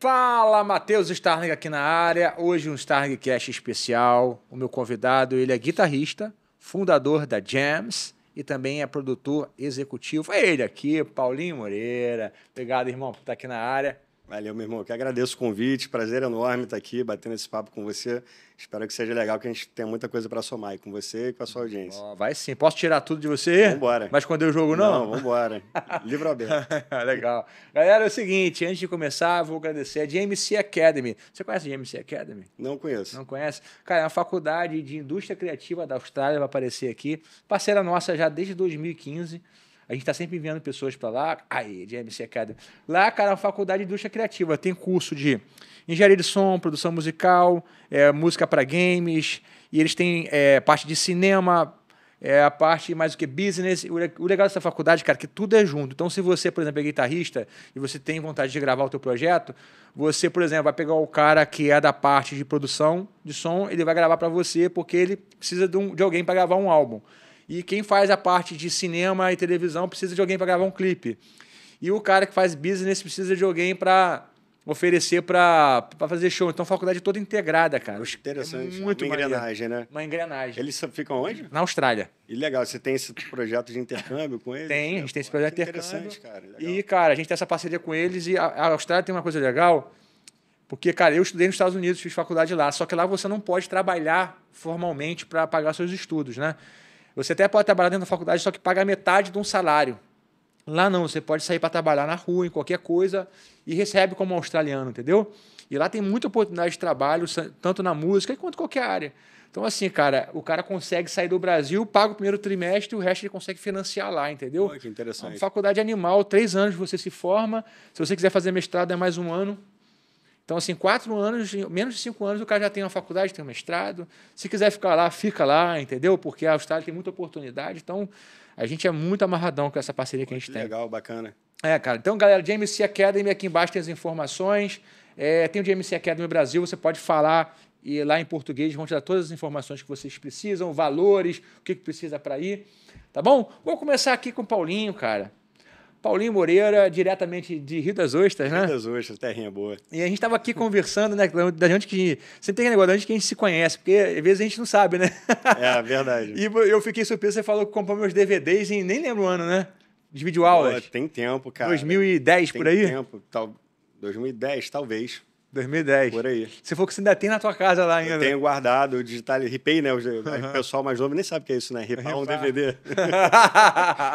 Fala, Matheus Starling aqui na área. Hoje um Starling Cast especial. O meu convidado, ele é guitarrista, fundador da Jams e também é produtor executivo. É ele aqui, Paulinho Moreira. Obrigado, irmão, por estar aqui na área. Valeu, meu irmão. Que agradeço o convite. Prazer enorme estar aqui batendo esse papo com você. Espero que seja legal, que a gente tenha muita coisa para somar aí com você e com a sua audiência. Oh, vai sim. Posso tirar tudo de você? Vambora. Mas esconder o jogo, não? Não, vambora. Livro aberto. legal. Galera, é o seguinte: antes de começar, vou agradecer a GMC Academy. Você conhece a GMC Academy? Não conheço. Não conhece? Cara, é uma faculdade de indústria criativa da Austrália, vai aparecer aqui. Parceira nossa já desde 2015. A gente está sempre enviando pessoas para lá. Aí, de MC Academy. Lá, cara, é uma faculdade de indústria criativa. Tem curso de engenharia de som, produção musical, é, música para games. E eles têm é, parte de cinema, é a parte mais do que business. O legal dessa faculdade, cara, é que tudo é junto. Então, se você, por exemplo, é guitarrista e você tem vontade de gravar o teu projeto, você, por exemplo, vai pegar o cara que é da parte de produção de som, ele vai gravar para você porque ele precisa de, um, de alguém para gravar um álbum. E quem faz a parte de cinema e televisão precisa de alguém para gravar um clipe. E o cara que faz business precisa de alguém para oferecer para fazer show. Então, faculdade toda integrada, cara. É interessante. É muito uma engrenagem, né? Uma engrenagem. Eles ficam onde? Na Austrália. E legal, você tem esse projeto de intercâmbio com eles? Tem, a gente tem esse projeto de intercâmbio. Interessante, cara. E, cara, a gente tem essa parceria com eles e a Austrália tem uma coisa legal, porque, cara, eu estudei nos Estados Unidos, fiz faculdade lá, só que lá você não pode trabalhar formalmente para pagar seus estudos, né? Você até pode trabalhar dentro da faculdade, só que paga metade de um salário. Lá não, você pode sair para trabalhar na rua, em qualquer coisa, e recebe como australiano, entendeu? E lá tem muita oportunidade de trabalho, tanto na música quanto em qualquer área. Então, assim, cara, o cara consegue sair do Brasil, paga o primeiro trimestre e o resto ele consegue financiar lá, entendeu? Oh, que interessante. Uma faculdade animal, três anos você se forma. Se você quiser fazer mestrado, é mais um ano. Então, assim, quatro anos, menos de cinco anos, o cara já tem uma faculdade, tem um mestrado. Se quiser ficar lá, fica lá, entendeu? Porque a Austrália tem muita oportunidade. Então, a gente é muito amarradão com essa parceria que a gente tem. Legal, bacana. É, cara. Então, galera, JMC Academy, aqui embaixo tem as informações. É, tem o JMC Academy Brasil, você pode falar e lá em português vão te dar todas as informações que vocês precisam, valores, o que, que precisa para ir. Tá bom? Vou começar aqui com o Paulinho, cara. Paulinho Moreira, diretamente de Rio das Ostras, né? Rio das Ostras, terrinha boa. E a gente estava aqui conversando, né? Da gente que. Sempre tem negócio da gente que a gente se conhece, porque às vezes a gente não sabe, né? É, é verdade. e eu fiquei surpreso, você falou que comprou meus DVDs em nem lembro o ano, né? De videoaulas. Pô, tem tempo, cara. 2010 tem por aí? Tem tempo, tal, 2010, talvez. 2010. Por aí. Se for que você ainda tem na tua casa lá ainda. Eu tenho guardado, digital, ripei, né? O uhum. pessoal mais novo nem sabe o que é isso, né? Ripar um DVD.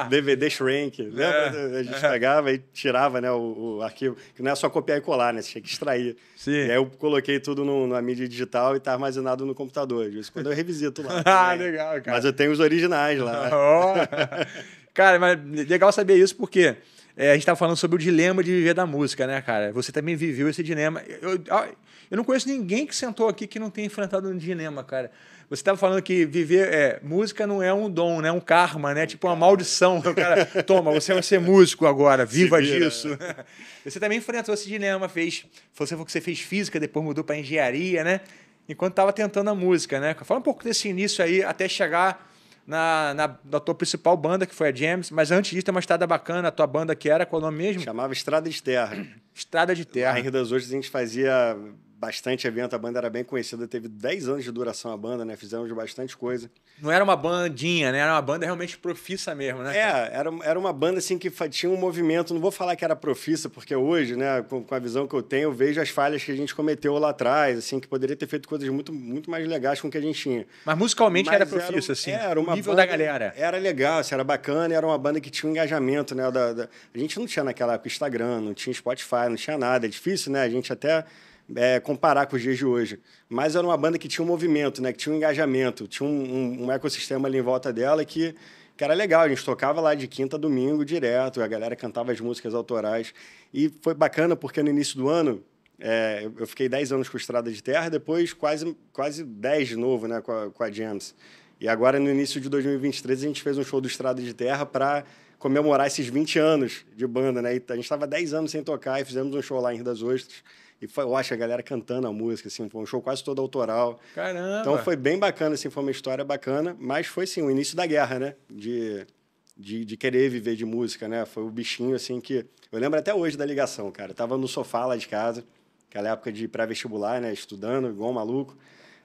DVD shrink. Lembra? É, A gente é. pegava e tirava né, o, o, arquivo, que não é só copiar e colar, né? Você tinha que extrair. Sim. E aí eu coloquei tudo no, na mídia digital e tá armazenado no computador. Isso quando eu revisito lá. ah, legal, cara. Mas eu tenho os originais lá. Oh. cara, mas legal saber isso porque... quê? É, a gente estava falando sobre o dilema de viver da música, né, cara? Você também viveu esse dilema. Eu, eu não conheço ninguém que sentou aqui que não tenha enfrentado um dilema, cara. Você estava falando que viver. É, música não é um dom, né? um karma, né? Tipo uma maldição. O cara, toma, você vai ser músico agora, viva disso. Você também enfrentou esse dilema, fez. Você falou que você fez física, depois mudou para engenharia, né? Enquanto estava tentando a música, né? Fala um pouco desse início aí até chegar na, na, na, tua principal banda, que foi a James, mas antes disso tem uma estrada bacana, a tua banda que era, qual é o nome mesmo? Chamava Estrada de Terra. Estrada de Terra. Na Rio das Ostras a gente fazia bastante evento, a banda era bem conhecida, teve 10 anos de duração a banda, né? Fizemos bastante coisa. Não era uma bandinha, né? Era uma banda realmente profissa mesmo, né? É, era, era uma banda assim que tinha um movimento, não vou falar que era profissa, porque hoje, né, com, com, a visão que eu tenho, eu vejo as falhas que a gente cometeu lá atrás, assim, que poderia ter feito coisas muito, muito mais legais com o que a gente tinha. Mas musicalmente Mas era profissa, assim. É, era uma o nível banda, da galera. Era legal, assim, era bacana, era uma banda que tinha um engajamento, né? Da, da... A gente não tinha naquela época Instagram, não tinha Spotify, não tinha nada. É difícil, né? A gente até é, comparar com os dias de hoje. Mas era uma banda que tinha um movimento, né? Que tinha um engajamento, tinha um, um, um ecossistema ali em volta dela que, que era legal. A gente tocava lá de quinta a domingo direto, a galera cantava as músicas autorais. E foi bacana porque no início do ano é, eu fiquei 10 anos com Estrada de Terra, depois quase, quase 10 de novo né, com, a, com a James. E agora, no início de 2023, a gente fez um show do Estrada de Terra para comemorar esses 20 anos de banda. Né? E a gente estava 10 anos sem tocar e fizemos um show lá em Rio das Ostras. E foi acho a galera cantando a música, assim, foi um show quase todo autoral. Caramba! Então foi bem bacana, assim, foi uma história bacana, mas foi, sim o início da guerra, né? De, de, de querer viver de música, né? Foi o bichinho, assim, que... Eu lembro até hoje da ligação, cara. Eu tava no sofá lá de casa, aquela época de pré-vestibular, né? Estudando, igual um maluco.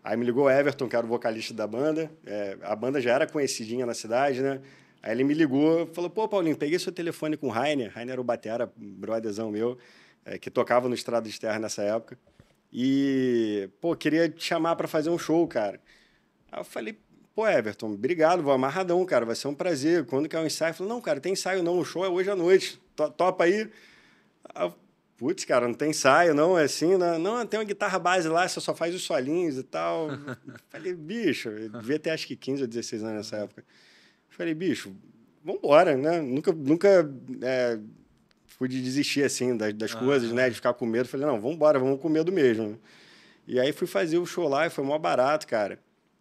Aí me ligou o Everton, que era o vocalista da banda. É, a banda já era conhecidinha na cidade, né? Aí ele me ligou, falou, pô, Paulinho, peguei seu telefone com o Rainer. Rainer era o batera, brotherzão meu é, que tocava no Estrada de Terra nessa época. E, pô, queria te chamar para fazer um show, cara. Aí eu falei, pô, Everton, obrigado, vou amarradão, cara, vai ser um prazer. Quando que é o um ensaio? Eu falei, não, cara, tem ensaio não, o show é hoje à noite, topa aí. aí Putz, cara, não tem ensaio, não, é assim, não, né? não, tem uma guitarra base lá, você só faz os solinhos e tal. falei, bicho, eu devia ter acho que 15 ou 16 anos nessa época. Falei, bicho, vambora, né? Nunca, nunca é, tipo, de desistir, assim, das, das ah. coisas, né? De ficar com medo. Falei, não, vamos embora, vamos com medo mesmo. E aí fui fazer o show lá e foi mó barato, cara.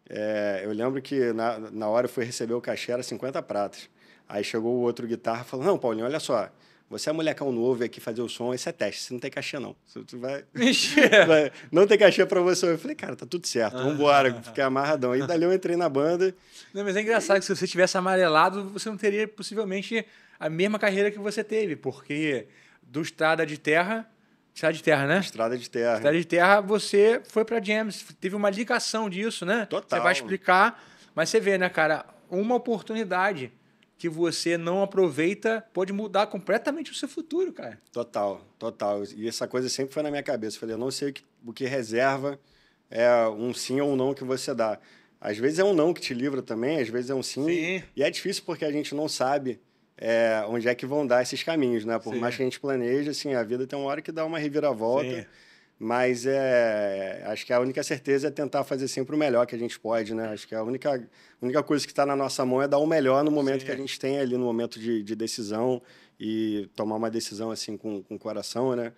É, eu lembro que na, na hora eu fui receber o cachê, era 50 pratas. Aí chegou o outro guitarra e falou, não, Paulinho, olha só, você é molecão novo aqui fazer o som, esse é teste, você não tem cachê, não. Você vai... vai... não tem cachê pra você. Eu falei, cara, tá tudo certo, ah. vambora, fiquei amarradão. E dali eu entrei na banda. Não, mas é engraçado e... que se você tivesse amarelado, você não teria possivelmente a mesma carreira que você teve, porque do Estrada de Terra. Estrada de Terra, né? Estrada de Terra. Estrada de Terra, você foi pra James, teve uma ligação disso, né? Total. Você vai explicar, mas você vê, né, cara, uma oportunidade que você não aproveita pode mudar completamente o seu futuro, cara. Total, total. E essa coisa sempre foi na minha cabeça. falei, eu não sei o que, o que reserva é um sim ou um não que você dá. Às vezes é um não que te livra também, às vezes é um sim. sim. E é difícil porque a gente não sabe é, onde é que vão dar esses caminhos, né? Por sim. mais que a gente planeje, assim, a vida tem uma hora que dá uma reviravolta. Sim. Mas é, acho que a única certeza é tentar fazer sempre o melhor que a gente pode, né? Acho que a única, única coisa que está na nossa mão é dar o melhor no momento Sim. que a gente tem ali, no momento de, de decisão e tomar uma decisão assim com, com o coração, né?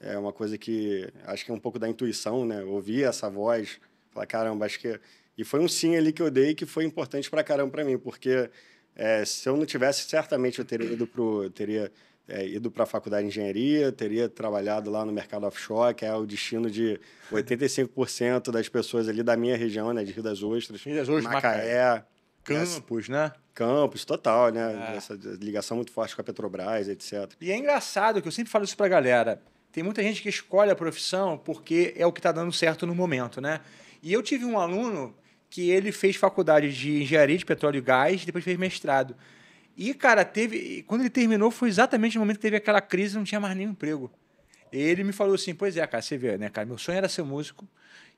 É uma coisa que acho que é um pouco da intuição, né? Ouvir essa voz, falar, caramba, acho que. E foi um sim ali que eu dei que foi importante para caramba para mim, porque é, se eu não tivesse, certamente eu teria ido pro. Teria é, ido para a faculdade de engenharia, teria trabalhado lá no mercado offshore, que é o destino de 85% das pessoas ali da minha região, né, de Rio das Ostras, Rio das Ostras Macaé, Campos, né? Campos, total, né? É. Essa ligação muito forte com a Petrobras, etc. E é engraçado que eu sempre falo isso para a galera. Tem muita gente que escolhe a profissão porque é o que está dando certo no momento, né? E eu tive um aluno que ele fez faculdade de engenharia de petróleo e gás, depois fez mestrado. E, cara, teve. Quando ele terminou, foi exatamente o momento que teve aquela crise não tinha mais nenhum emprego. Ele me falou assim: Pois é, cara, você vê, né, cara? Meu sonho era ser músico.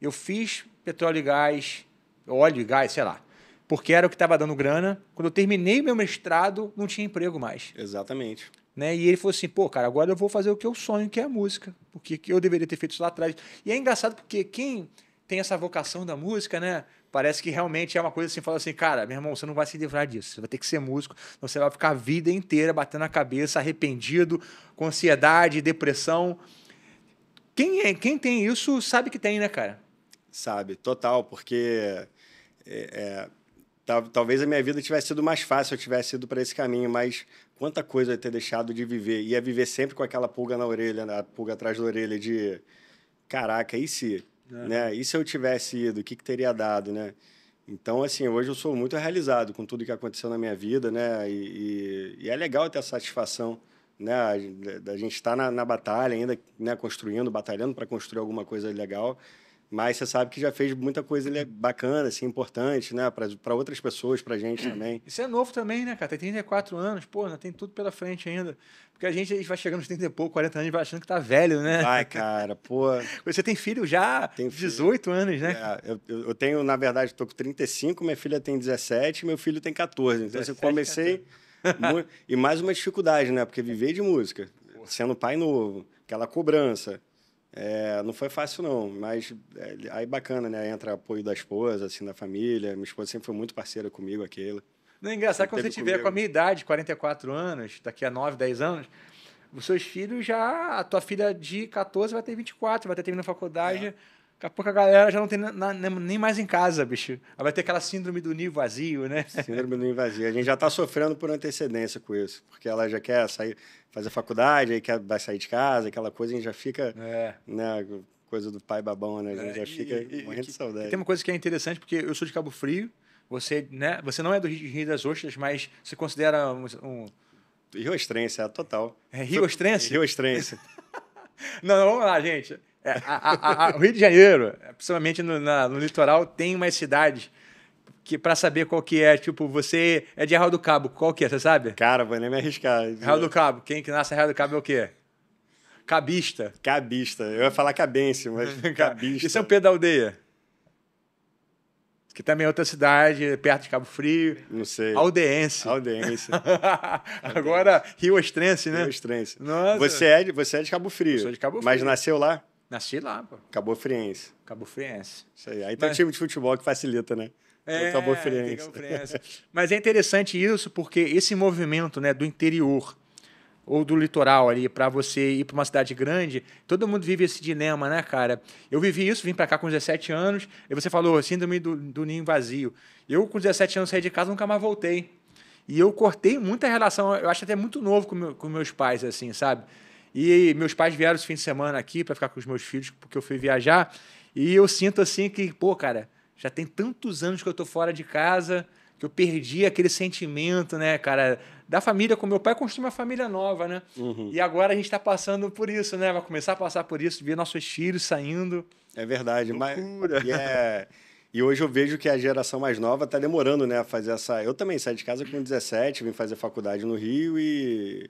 Eu fiz petróleo e gás, óleo e gás, sei lá. Porque era o que estava dando grana. Quando eu terminei meu mestrado, não tinha emprego mais. Exatamente. Né? E ele falou assim: pô, cara, agora eu vou fazer o que eu sonho, que é a música. Porque eu deveria ter feito isso lá atrás. E é engraçado porque quem tem essa vocação da música, né? parece que realmente é uma coisa assim, fala assim, cara, meu irmão, você não vai se livrar disso, você vai ter que ser músico, você vai ficar a vida inteira batendo a cabeça, arrependido, com ansiedade, depressão. Quem, é, quem tem isso sabe que tem, né, cara? Sabe, total, porque é, é, tal, talvez a minha vida tivesse sido mais fácil se eu tivesse ido para esse caminho, mas quanta coisa eu ia ter deixado de viver. Ia viver sempre com aquela pulga na orelha, a pulga atrás da orelha de caraca, e se? É. Né? E se eu tivesse ido, o que, que teria dado, né? Então, assim, hoje eu sou muito realizado com tudo que aconteceu na minha vida, né? E, e, e é legal ter a satisfação, né? Da gente estar tá na, na, batalha ainda, né? Construindo, batalhando para construir alguma coisa legal. Mas você sabe que já fez muita coisa ele é bacana, assim, importante, né? Para outras pessoas, para gente hum. também. Isso é novo também, né, cara? Tem 34 anos, pô, ainda tem tudo pela frente ainda. Porque a gente, a gente vai chegando nos 30 e pouco, 40 anos, vai achando que tá velho, né? Vai, cara, pô. Você tem filho já? Tem 18 anos, né? É, eu, eu, tenho, na verdade, tô com 35, minha filha tem 17, meu filho tem 14. Então, 17, assim, eu comecei. e mais uma dificuldade, né? Porque viver de música, sendo pai novo, aquela cobrança é, não foi fácil, não, mas é, aí bacana, né? Entra apoio da esposa, assim, da família. Minha esposa sempre foi muito parceira comigo, aquilo Não é engraçado quando você tiver com a minha idade, 44 anos, daqui a 9, 10 anos, os seus filhos já. A tua filha de 14 vai ter 24, vai ter terminado faculdade. É. Daqui a pouco a galera já não tem na, na, nem mais em casa, bicho. Vai ter aquela síndrome do ninho vazio, né? Síndrome do ninho vazio. A gente já está sofrendo por antecedência com isso, porque ela já quer sair, fazer faculdade, aí quer vai sair de casa, aquela coisa, a gente já fica, é. né, coisa do pai babão, né? A gente é, já e, fica morrendo de saudade. Tem uma coisa que é interessante, porque eu sou de Cabo Frio, você, né, você não é do Rio das Ostras, mas você considera um... um... Rio Ostrense, é, total. É Rio Ostrense? Rio Ostrense. não, não, vamos lá, gente. É, a, a, a, o Rio de Janeiro, principalmente no, na, no litoral, tem umas cidades que para saber qual que é, tipo, você é de Arraial do Cabo, qual que é, você sabe? Cara, vou nem me arriscar. Arraial do Cabo, quem que nasce em Arraial do Cabo é o quê? Cabista. Cabista. Eu ia falar cabense, mas uhum. cabista. E São Pedro da Aldeia? Que também é outra cidade, perto de Cabo Frio. Não sei. Aldeense. Aldeense. Agora, Rio Ostrense, né? Rio Ostrense. Nossa. Você é de, você é de Cabo Frio. Eu sou de Cabo Frio. Mas nasceu lá? Nasci lá, pô. Cabo Friense. Cabo Friense. Isso aí. Aí Mas... tem um time de futebol que facilita, né? É, Cabo Friense. Cabo Friense. Mas é interessante isso porque esse movimento, né, do interior ou do litoral ali para você ir para uma cidade grande, todo mundo vive esse dilema, né, cara? Eu vivi isso, vim para cá com 17 anos, e você falou síndrome do, do ninho vazio. Eu com 17 anos saí de casa, nunca mais voltei. E eu cortei muita relação, eu acho até muito novo com, meu, com meus pais, assim, sabe? E meus pais vieram esse fim de semana aqui para ficar com os meus filhos, porque eu fui viajar. E eu sinto assim que, pô, cara, já tem tantos anos que eu tô fora de casa, que eu perdi aquele sentimento, né, cara, da família com meu pai construir uma família nova, né? Uhum. E agora a gente está passando por isso, né? Vai começar a passar por isso, ver nossos filhos saindo. É verdade, Loucura. mas e, é, e hoje eu vejo que a geração mais nova está demorando, né, a fazer essa. Eu também saí de casa com 17, vim fazer faculdade no Rio e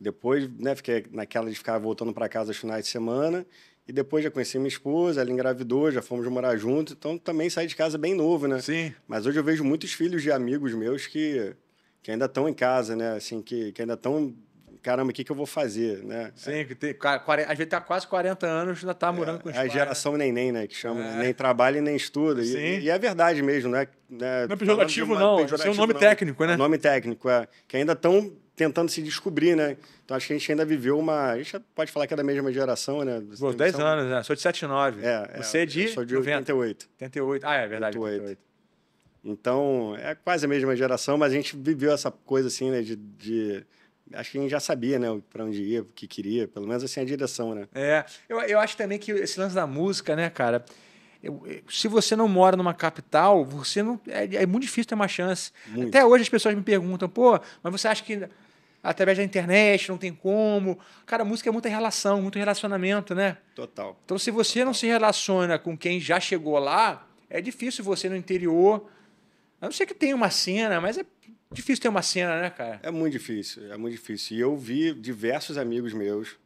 depois, né, fiquei naquela de ficar voltando para casa aos finais de semana. E depois já conheci minha esposa, ela engravidou, já fomos morar juntos. Então também saí de casa bem novo, né? Sim. Mas hoje eu vejo muitos filhos de amigos meus que, que ainda estão em casa, né? Assim, que, que ainda estão. Caramba, o que, que eu vou fazer, né? Sim, que tem, 40, às vezes tá quase 40 anos ainda tá morando é, com os é, a pais. A né? geração né? neném, né? Que chama, é. nem trabalha e nem estuda. Sim. E, e é verdade mesmo, né? né? não é pejorativo, não. é um nome não. técnico, né? É um nome técnico, é. Que ainda estão tentando se descobrir, né? Então acho que a gente ainda viveu uma. A gente pode falar que é da mesma geração, né? Pô, 10 são... anos, né? Sou de 79. É, é, Você é de. Sou de 88. 88. Ah, é verdade. 88. 88. Então, é quase a mesma geração, mas a gente viveu essa coisa assim, né? de, de acho que a gente já sabia, né, para onde ia, o que queria, pelo menos assim a direção, né? É, eu, eu acho também que esse lance da música, né, cara? eu, se você não mora numa capital, você não é, é muito difícil ter uma chance. Muito. Até hoje as pessoas me perguntam, pô, mas você acha que através da internet, não tem como. Cara, música é muita relação, muito relacionamento, né? Total. Então, se você Total. não se relaciona com quem já chegou lá, é difícil você no interior. A não ser que tenha uma cena, mas é difícil ter uma cena, né, cara? É muito difícil, é muito difícil. E eu vi diversos amigos meus.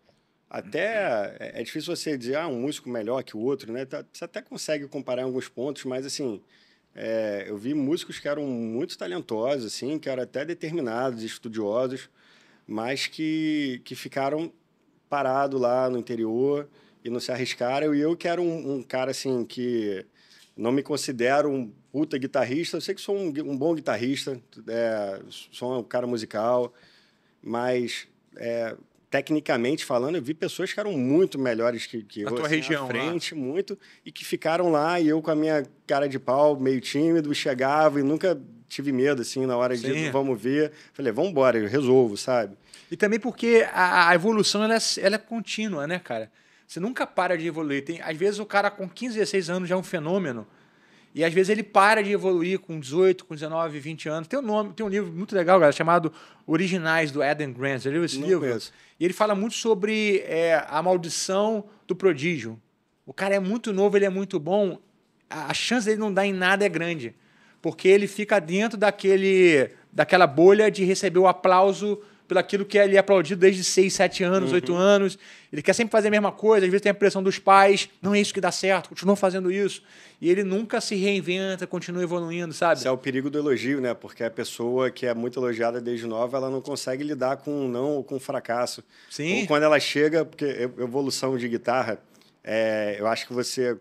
Até é, é difícil você dizer, ah, um músico melhor que o outro, né? Tá, você até consegue comparar em alguns pontos, mas assim, é, eu vi músicos que eram muito talentosos, assim, que eram até determinados, estudiosos, mas que, que ficaram parado lá no interior e não se arriscaram. E eu que era um, um cara assim que não me considero um puta guitarrista, eu sei que sou um, um bom guitarrista, é, sou um cara musical, mas é, tecnicamente falando, eu vi pessoas que eram muito melhores que, que eu. Assim, região, à frente, lá. muito, e que ficaram lá, e eu com a minha cara de pau, meio tímido, chegava e nunca tive medo, assim, na hora Sim. de vamos ver. Falei, vamos embora, eu resolvo, sabe? E também porque a, a evolução ela é, ela é, contínua, né, cara? Você nunca para de evoluir. Tem, às vezes o cara com 15, 16 anos já é um fenômeno. E às vezes ele para de evoluir com 18, com 19, 20 anos. Tem um nome, tem um livro muito legal, galera, chamado Originais do Adam Grant. Você viu esse Não livro? Conheço. E ele fala muito sobre é, a maldição do prodígio. O cara é muito novo, ele é muito bom. A, a chance dele não dar em nada é grande. Porque ele fica dentro daquele, daquela bolha de receber o aplauso pelo aquilo que ele é aplaudido desde 6, 7 anos, uhum. 8 anos. Ele quer sempre fazer a mesma coisa, às vezes tem a pressão dos pais, não é isso que dá certo, continua fazendo isso. E ele nunca se reinventa, continua evoluindo, sabe? Isso é o perigo do elogio, né? Porque a pessoa que é muito elogiada desde nova, ela não consegue lidar com um não ou com um fracasso. Sim. Ou quando ela chega, porque evolução de guitarra, é, eu acho que você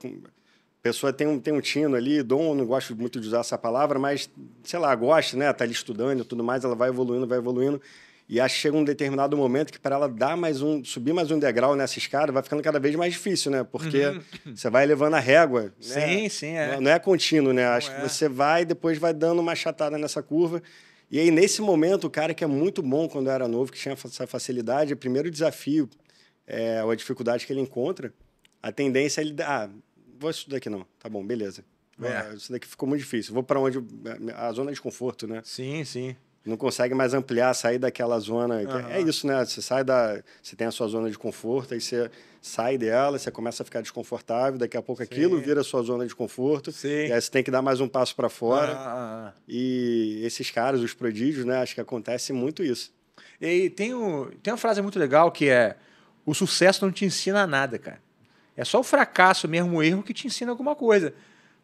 pessoa tem um, tem um tino ali, dom, não gosto muito de usar essa palavra, mas, sei lá, gosta, né? Tá ali estudando e tudo mais, ela vai evoluindo, vai evoluindo. E que chega um determinado momento que para ela dar mais um, subir mais um degrau nessa escada, vai ficando cada vez mais difícil, né? Porque uhum. você vai levando a régua. Né? Sim, sim, é. Não, não é contínuo, né? Acho é. que você vai depois vai dando uma chatada nessa curva. E aí, nesse momento, o cara que é muito bom quando era novo, que tinha essa facilidade, o primeiro desafio, é, ou a dificuldade que ele encontra, a tendência é ele... Ah, vou estudar aqui não. Tá bom, beleza. É. Isso daqui ficou muito difícil. Vou para onde... A zona de conforto, né? Sim, sim não consegue mais ampliar, sair daquela zona. Uhum. É isso, né? Você sai da. Você tem a sua zona de conforto, aí você sai dela, você começa a ficar desconfortável, daqui a pouco Sim. aquilo vira a sua zona de conforto. Sim. E aí você tem que dar mais um passo para fora. Ah, ah, ah. E esses caras, os prodígios, né? Acho que acontece muito isso. E tem, o, tem uma frase muito legal que é: o sucesso não te ensina nada, cara. É só o fracasso mesmo, o erro, que te ensina alguma coisa.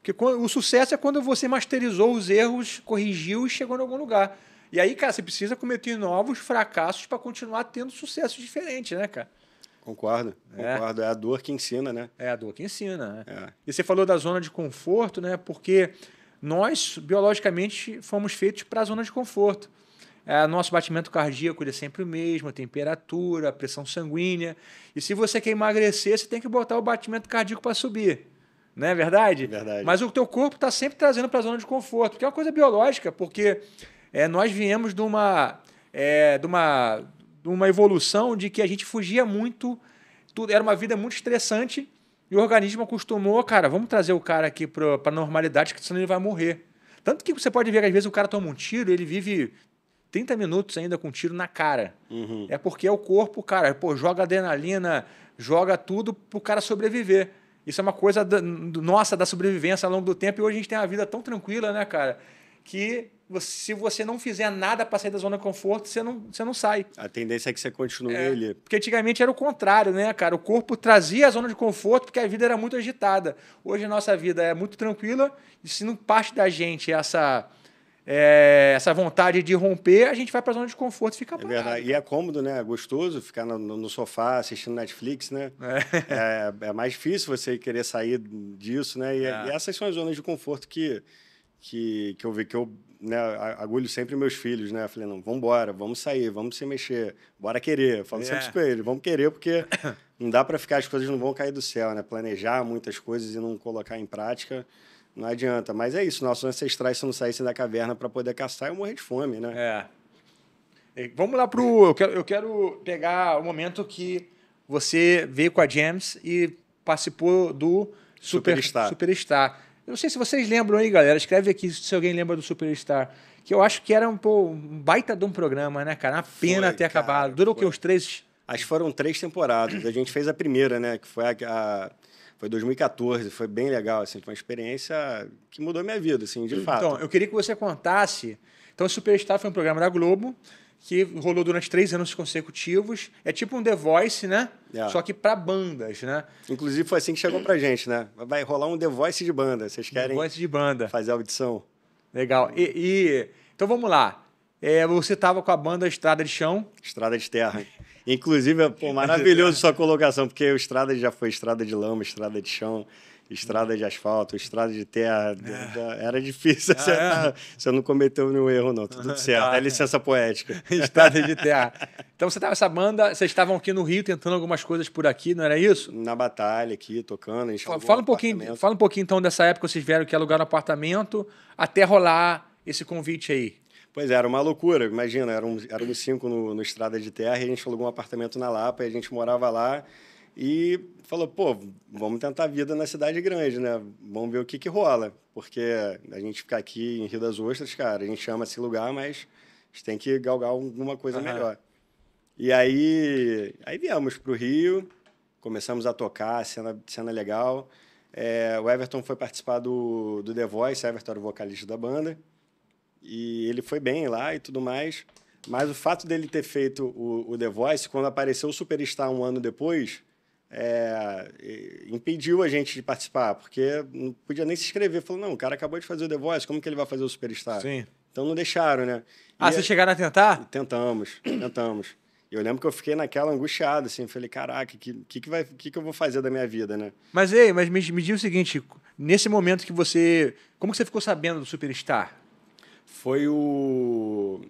Porque o sucesso é quando você masterizou os erros, corrigiu e chegou em algum lugar. E aí, cara, você precisa cometer novos fracassos para continuar tendo sucesso diferente, né, cara? Concordo, é. concordo. É a dor que ensina, né? É a dor que ensina. Né? É. E você falou da zona de conforto, né? Porque nós, biologicamente, fomos feitos para a zona de conforto. É, nosso batimento cardíaco é sempre o mesmo, a temperatura, a pressão sanguínea. E se você quer emagrecer, você tem que botar o batimento cardíaco para subir. Não é verdade? verdade? Mas o teu corpo está sempre trazendo para a zona de conforto, que é uma coisa biológica, porque é, nós viemos de uma, é, de, uma, de uma evolução de que a gente fugia muito, tudo, era uma vida muito estressante e o organismo acostumou, cara, vamos trazer o cara aqui para a normalidade, que senão ele vai morrer. Tanto que você pode ver que às vezes o cara toma um tiro, ele vive 30 minutos ainda com um tiro na cara. Uhum. É porque é o corpo, cara, pô, joga adrenalina, joga tudo pro cara sobreviver. Isso é uma coisa da, nossa da sobrevivência ao longo do tempo. E hoje a gente tem uma vida tão tranquila, né, cara? Que se você não fizer nada para sair da zona de conforto, você não, você não sai. A tendência é que você continue é, ali. Porque antigamente era o contrário, né, cara? O corpo trazia a zona de conforto porque a vida era muito agitada. Hoje a nossa vida é muito tranquila e se não parte da gente essa. É, essa vontade de romper, a gente vai para a zona de conforto e fica é parado. É verdade. E é cômodo, né? É gostoso ficar no, no sofá assistindo Netflix, né? É. é. é. mais difícil você querer sair disso, né? E, e é. essas são as zonas de conforto que, que, que eu vi que eu né, agulho sempre meus filhos, né? Falei, não, vamos embora, vamos sair, vamos se mexer, bora querer. Falo é. sempre com vamos querer, porque não dá para ficar, as coisas não vão cair do céu, né? Planejar muitas coisas e não colocar em prática não adianta. Mas é isso, nossos ancestrais, se não saíssem da caverna para poder caçar, eu morrer de fome, né? É. Vamos lá pro. Eu quero, eu quero pegar o momento que você veio com a James e participou do Super, Superstar. Superstar. Eu não sei se vocês lembram aí, galera. Escreve aqui se alguém lembra do Superstar. Que eu acho que era um, pô, um baita de um programa, né, cara? Uma pena foi, ter cara, acabado. Durou foi. o Uns três? Acho que foram três temporadas. A gente fez a primeira, né? Que foi a, a foi 2014, foi bem legal, assim, foi uma experiência que mudou minha vida, assim, de então, fato. Então, eu queria que você contasse. Então, o Superstar foi um programa da Globo que rolou durante três anos consecutivos. É tipo um The Voice, né? É. Só que para bandas, né? Inclusive foi assim que chegou para gente, né? Vai rolar um The Voice de banda. Vocês querem? The Voice de banda. Fazer a audição. Legal. E, e... então vamos lá. É, você estava com a banda Estrada de Chão. Estrada de Terra. Inclusive, é, pô, maravilhoso sua colocação, porque o Estrada já foi Estrada de Lama, Estrada de Chão estrada de asfalto, estrada de terra. É. Era difícil acertar. é? Tá, você não cometeu nenhum erro, não. tudo certo. Tá, é ah. licença poética. estrada de terra. Então você estava essa banda, vocês estavam aqui no Rio tentando algumas coisas por aqui, não era isso? Na batalha aqui, tocando. Fala um, pouquinho, fala um pouquinho então dessa época que vocês vieram que alugar um apartamento até rolar esse convite aí. Pois é, era uma loucura, imagina, éramos, éramos cinco no, no Estrada de Terra e a gente alugou um apartamento na Lapa e a gente morava lá e falou, pô, vamos tentar a vida na cidade grande, né? Vamos ver o que que rola. Porque a gente ficar aqui em Rio das Ostras, cara, a gente ama esse lugar, mas a gente tem que galgar alguma coisa uhum. melhor. E aí, aí viemos para o Rio, começamos a tocar, cena, cena legal. É, o Everton foi participar do, do The Voice, Everton era o vocalista da banda. E ele foi bem lá e tudo mais. Mas o fato dele ter feito o, o The Voice, quando apareceu o Superstar um ano depois, é, impediu a gente de participar, porque não podia nem se inscrever. Falou, não, o cara acabou de fazer o The Voice, como que ele vai fazer o Superstar? Sim. Então não deixaram, né? Ah, e ah, vocês é chegaram a tentar? Tentamos, tentamos. E eu lembro que eu fiquei naquela angustiada, assim, falei, caraca, o que, que, que, que, que eu vou fazer da minha vida, né? Mas, ei, mas me, me diz o seguinte, nesse momento que você... Como que você ficou sabendo do Superstar? Foi o...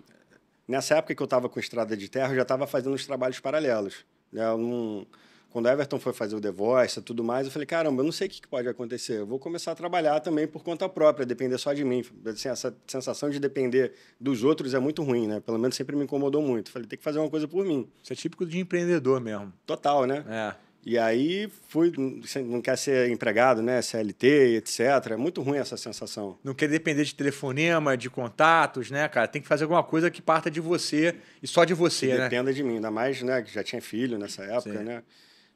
Nessa época que eu estava com Estrada de Terra, eu já estava fazendo os trabalhos paralelos. Né? Eu não quando Everton foi fazer o The Voice e tudo mais, eu falei, caramba, eu não sei o que pode acontecer. Eu vou começar a trabalhar também por conta própria, depender só de mim. Assim, essa sensação de depender dos outros é muito ruim, né? Pelo menos sempre me incomodou muito. falei, tem que fazer uma coisa por mim. Isso é típico de empreendedor mesmo. Total, né? É. E aí fui, não quer ser empregado, né? CLT, etc. É muito ruim essa sensação. Não quer depender de telefonema, de contatos, né, cara? Tem que fazer alguma coisa que parta de você e só de você, que né? Dependa de mim, ainda mais, né? Que já tinha filho nessa época, Sim. né?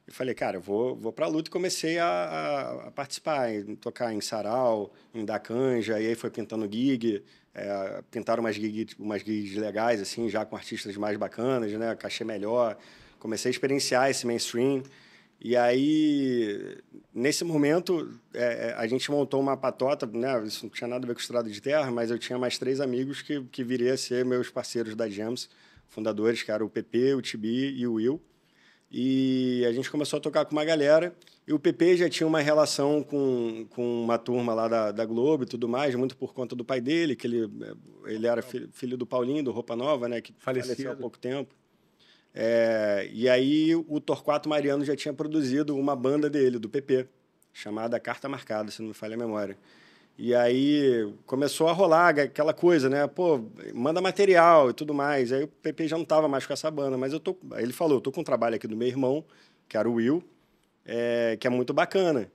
Eu falei, cara, eu vou, vou a luta e comecei a, a, a participar, em tocar em sarau, em dar canja, e aí foi pintando gig, é, pintaram umas gigs, umas gigs legais, assim, já com artistas mais bacanas, né? Cachê melhor. Comecei a experienciar esse mainstream. E aí, nesse momento, é, é, a gente montou uma patota, né? Isso não tinha nada a ver com estrada de terra, mas eu tinha mais três amigos que, que viria a ser meus parceiros da Gems, fundadores, que eram o PP, o Tibi e o Will. E a gente começou a tocar com uma galera. E o PP já tinha uma relação com, com uma turma lá da, da Globo e tudo mais, muito por conta do pai dele, que ele, eh, ele era filho, filho do Paulinho, do Roupa Nova, né? Que Falecido. faleceu há pouco tempo. É, e aí o Torquato Mariano já tinha produzido uma banda dele, do PP, chamada Carta Marcada, se não me falha a memória. E aí começou a rolar aquela coisa, né? Pô, manda material e tudo mais. Aí o Pepe já não tava mais com essa banda, mas eu tô. Aí ele falou: eu tô com um trabalho aqui do meu irmão, que era o Will, é, que é muito bacana.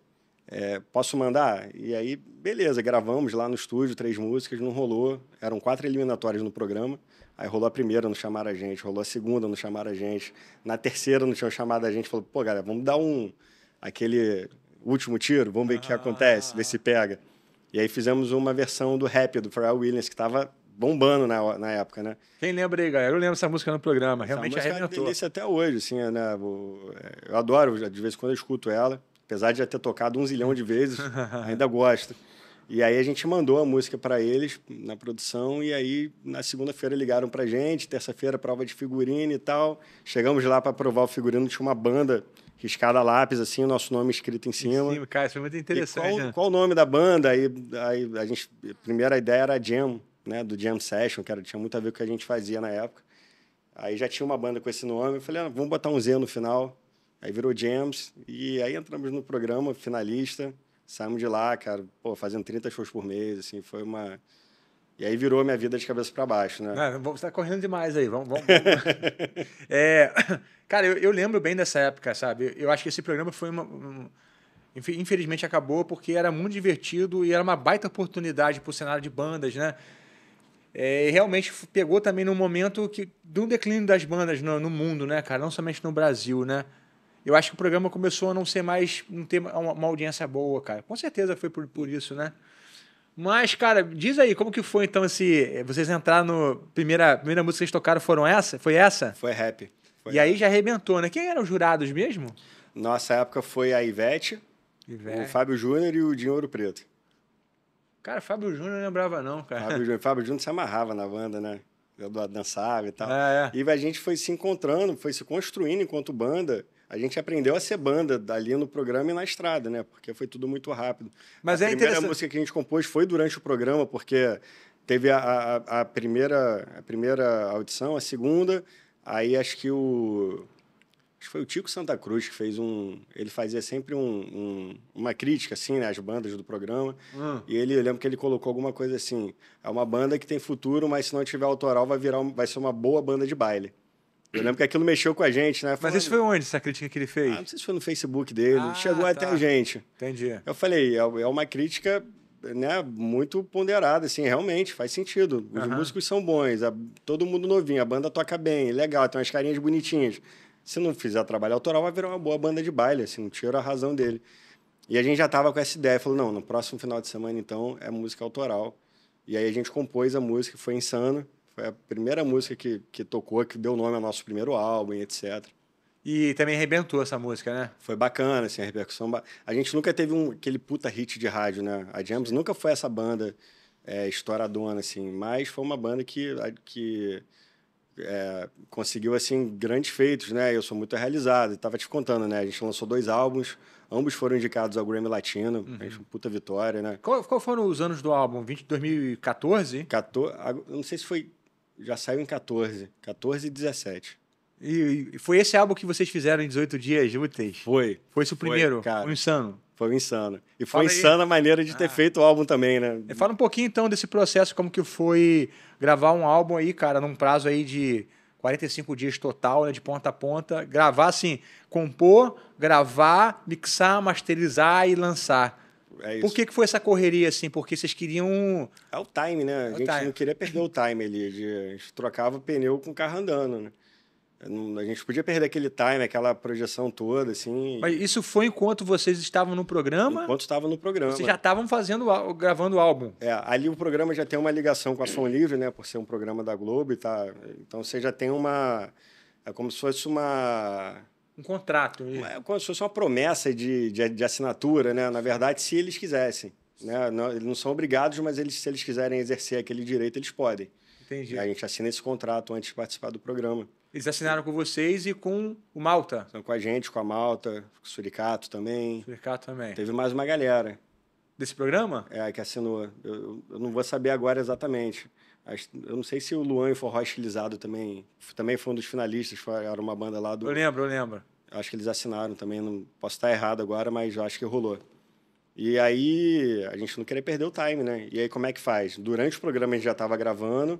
É, posso mandar? E aí, beleza, gravamos lá no estúdio três músicas, não rolou. Eram quatro eliminatórias no programa. Aí rolou a primeira, não chamaram a gente, rolou a segunda, não chamaram a gente. Na terceira, não tinham chamado a gente. Falou, pô, galera, vamos dar um. aquele último tiro, vamos ver o ah. que acontece, ver se pega. E aí fizemos uma versão do rap do Pharrell Williams, que estava bombando na, na época, né? Quem lembra aí, galera? Eu lembro essa música no programa, realmente essa música é arrebentou. É até hoje, assim, né? É, eu adoro, de vez em quando eu escuto ela, apesar de já ter tocado um zilhão de vezes, ainda gosto. E aí a gente mandou a música para eles na produção e aí na segunda-feira ligaram para gente, terça-feira prova de figurino e tal. Chegamos lá para provar o figurino, tinha uma banda riscada a lápis, assim, o nosso nome escrito em cima. Em cima, cara, isso foi muito interessante. E qual, né? qual o nome da banda? Aí, aí a gente, a primeira ideia era Jam, né, do Jam Session, que era, tinha muito a ver com o que a gente fazia na época. Aí já tinha uma banda com esse nome, eu falei, ah, vamos botar um Z no final. Aí virou Jams, e aí entramos no programa finalista, saímos de lá, cara, pô, fazendo 30 shows por mês, assim, foi uma e aí virou minha vida de cabeça para baixo, né? Não, é, você está correndo demais aí, vamos... vamos, vamos. é, cara, eu, eu, lembro bem dessa época, sabe? Eu acho que esse programa foi uma... Um, infelizmente acabou porque era muito divertido e era uma baita oportunidade para o cenário de bandas, né? É, realmente pegou também num momento que, de um declínio das bandas no, no, mundo, né, cara? Não somente no Brasil, né? Eu acho que o programa começou a não ser mais, não ter uma, uma audiência boa, cara. Com certeza foi por, por isso, né? Mas, cara, diz aí, como que foi então esse. Eh, vocês entraram no. Primeira, primeira música que vocês tocaram foram essa? Foi essa? Foi rap. Foi e rap. aí já arrebentou, né? Quem eram os jurados mesmo? Nossa época foi a Ivete, Ivete. o Fábio Júnior e o Dinho Ouro Preto. Cara, Fábio Júnior não lembrava, não, cara. Fábio Júnior, Fábio Júnior se amarrava na banda, né? Eu dançava e tal. É, é. E a gente foi se encontrando, foi se construindo enquanto banda a gente aprendeu a ser banda dali no programa e na estrada, né? Porque foi tudo muito rápido. Mas a é primeira música que a gente compôs foi durante o programa, porque teve a, a, a, primeira, a primeira audição, a segunda, aí acho que o. Acho que foi o Tico Santa Cruz que fez um. Ele fazia sempre um, um, uma crítica, assim, né, às bandas do programa. Hum. E ele, eu lembro que ele colocou alguma coisa assim: é uma banda que tem futuro, mas se não tiver autoral, vai, virar, vai ser uma boa banda de baile. Eu lembro que aquilo mexeu com a gente, né? Falando, Mas isso foi onde, essa crítica que ele fez? Ah, não sei se foi no Facebook dele. Ah, Chegou tá. até a gente. Entendi. Eu falei, é, é uma crítica né, muito ponderada, assim, realmente, faz sentido. Os uhum. músicos são bons, a, todo mundo novinho, a banda toca bem, legal, tem umas carinhas bonitinhas. Se não fizer trabalho autoral, vai virar uma boa banda de baile, assim, não tira a razão dele. E a gente já tava com essa ideia, falou, não, no próximo final de semana, então, é música autoral. E aí a gente compôs a música, foi insano. Foi a primeira música que, que tocou, que deu nome ao nosso primeiro álbum, etc. E também arrebentou essa música, né? Foi bacana, assim, a repercussão. A gente nunca teve um, aquele puta hit de rádio, né? A James nunca foi essa banda é, estouradona, assim, mas foi uma banda que, que é, conseguiu, assim, grandes feitos, né? Eu sou muito realizado. E te contando, né? A gente lançou dois álbuns, ambos foram indicados ao Grammy Latino. Uhum. A gente, uhum. puta vitória, né? Qual, qual foram os anos do álbum? 20, 2014? 14, não sei se foi já saiu em 14. 14 e 17. E, e foi esse álbum que vocês fizeram em 18 dias úteis? Foi. Foi isso o primeiro? Foi, o Insano? Foi o Insano. E foi insana a maneira de ah. ter feito o álbum também, né? É, fala um pouquinho então desse processo, como que foi gravar um álbum aí, cara, num prazo aí de 45 dias total, né, de ponta a ponta. Gravar assim, compor, gravar, mixar, masterizar e lançar. É isso. Por que, que foi essa correria, assim? Porque vocês queriam. É o time, né? É a é gente time. não queria perder o time ali. A gente trocava o pneu com o carro andando, né? A gente podia perder aquele time, aquela projeção toda, assim. Mas isso foi enquanto vocês estavam no programa? Enquanto estavam no programa. Vocês já estavam fazendo, gravando o álbum. É, ali o programa já tem uma ligação com a Som Livre, né? Por ser um programa da Globo e tá. Então você já tem uma. É como se fosse uma um contrato. É como se fosse uma promessa de, de, de, assinatura, né? Na verdade, se eles quisessem. Né? Não, eles não são obrigados, mas eles, se eles quiserem exercer aquele direito, eles podem. Entendi. A gente assina esse contrato antes de participar do programa. Eles assinaram com vocês e com o Malta? Então, com a gente, com a Malta, com o Suricato também. Suricato também. Teve mais uma galera. Desse programa? É, que assinou. Eu, eu não vou saber agora exatamente. Eu não sei se o Luan e o Forró Estilizado também, também foi um dos finalistas, foi, era uma banda lá do... Eu lembro, eu lembro. Acho que eles assinaram também, não posso estar errado agora, mas eu acho que rolou. E aí, a gente não queria perder o time, né? E aí, como é que faz? Durante o programa, a gente já estava gravando.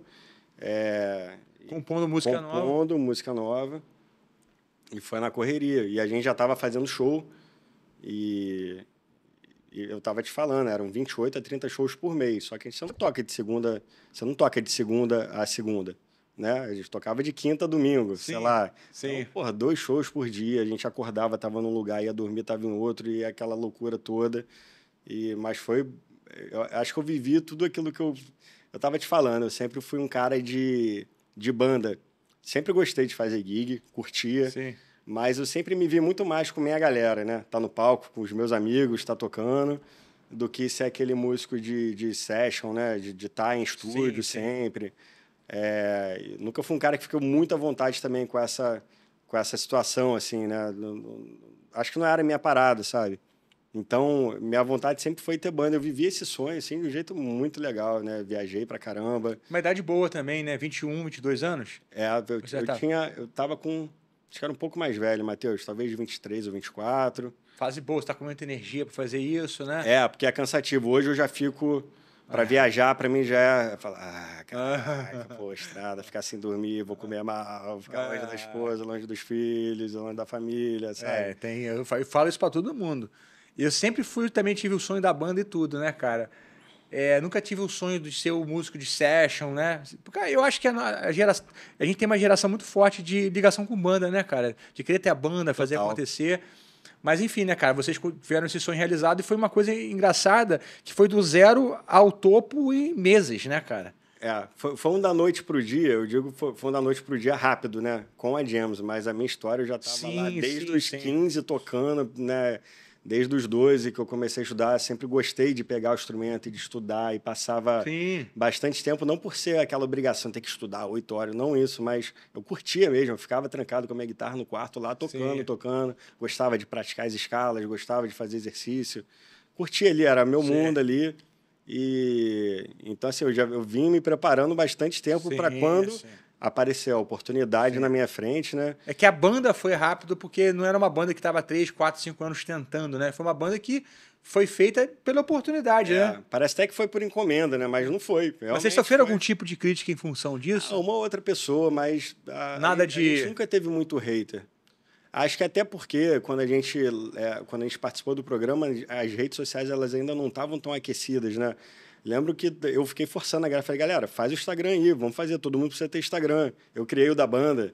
É... Compondo música compondo nova. Compondo música nova. E foi na correria. E a gente já estava fazendo show. E eu estava te falando, eram 28 a 30 shows por mês. Só que a gente não toca de segunda, você não toca de segunda a segunda. Né? A gente tocava de quinta a domingo, sim, sei lá. Sim. Então, porra, dois shows por dia. A gente acordava, estava num lugar, ia dormir, estava em outro, e aquela loucura toda. E, mas foi. Eu, acho que eu vivi tudo aquilo que eu. Eu tava te falando, eu sempre fui um cara de, de banda. Sempre gostei de fazer gig, curtia. Sim. Mas eu sempre me vi muito mais com minha galera, né? Tá no palco com os meus amigos, tá tocando, do que ser aquele músico de, de session, né? De estar tá em estúdio sim, sempre. Sim. É, nunca fui um cara que ficou muito à vontade também com essa, com essa situação, assim, né? Acho que não era minha parada, sabe? Então, minha vontade sempre foi ter banda. Eu vivi esse sonho, assim, de um jeito muito legal, né? Viajei pra caramba. Uma idade boa também, né? 21, 22 anos? É, eu, eu, eu tá tinha... Eu tava com Acho que era um pouco mais velho, Matheus, talvez 23 ou 24. Fase boa, você tá com muita energia para fazer isso, né? É, porque é cansativo. Hoje eu já fico. Para ah. viajar, para mim já é. Falar, ah, ah, caraca, pô, estrada, ficar sem dormir, vou comer mal, ficar ah. longe da ah. esposa, longe dos filhos, longe da família, é, sabe? É, tem, eu falo isso para todo mundo. E Eu sempre fui, também tive o sonho da banda e tudo, né, cara? É, nunca tive o sonho de ser o músico de session, né? Porque eu acho que a, gera... a gente tem uma geração muito forte de ligação com banda, né, cara? De querer ter a banda, fazer Total. acontecer. Mas enfim, né, cara? Vocês tiveram esse sonho realizado e foi uma coisa engraçada que foi do zero ao topo em meses, né, cara? É, foi, foi um da noite pro dia, eu digo foi, foi um da noite pro dia rápido, né? Com a James, mas a minha história eu já tava sim, lá desde sim, os sim. 15 tocando, né? desde os 12 que eu comecei a estudar, sempre gostei de pegar o instrumento e de estudar e passava Sim. bastante tempo, não por ser aquela obrigação de ter que estudar oito horas, não isso, mas eu curtia mesmo, eu ficava trancado com a minha guitarra no quarto lá tocando, Sim. tocando, gostava de praticar as escalas, gostava de fazer exercício, curtia ali, era meu Sim. mundo ali. E então assim, eu já eu vim me preparando bastante tempo para quando apareceu a oportunidade Sim. na minha frente, né? É que a banda foi rápido porque não era uma banda que estava 3, 4, 5 anos tentando, né? Foi uma banda que foi feita pela oportunidade, é, né? Parece até que foi por encomenda, né? Mas não foi. Mas vocês sofreram foi. algum tipo de crítica em função disso? Ah, uma outra pessoa, mas a, ah, nada a, de. A gente nunca teve muito hater. Acho que até porque quando a gente é, quando a gente participou do programa, as redes sociais elas ainda não estavam tão aquecidas, né? Lembro que eu fiquei forçando a galera. Falei, galera, faz o Instagram aí, vamos fazer. Todo mundo precisa ter Instagram. Eu criei o da banda.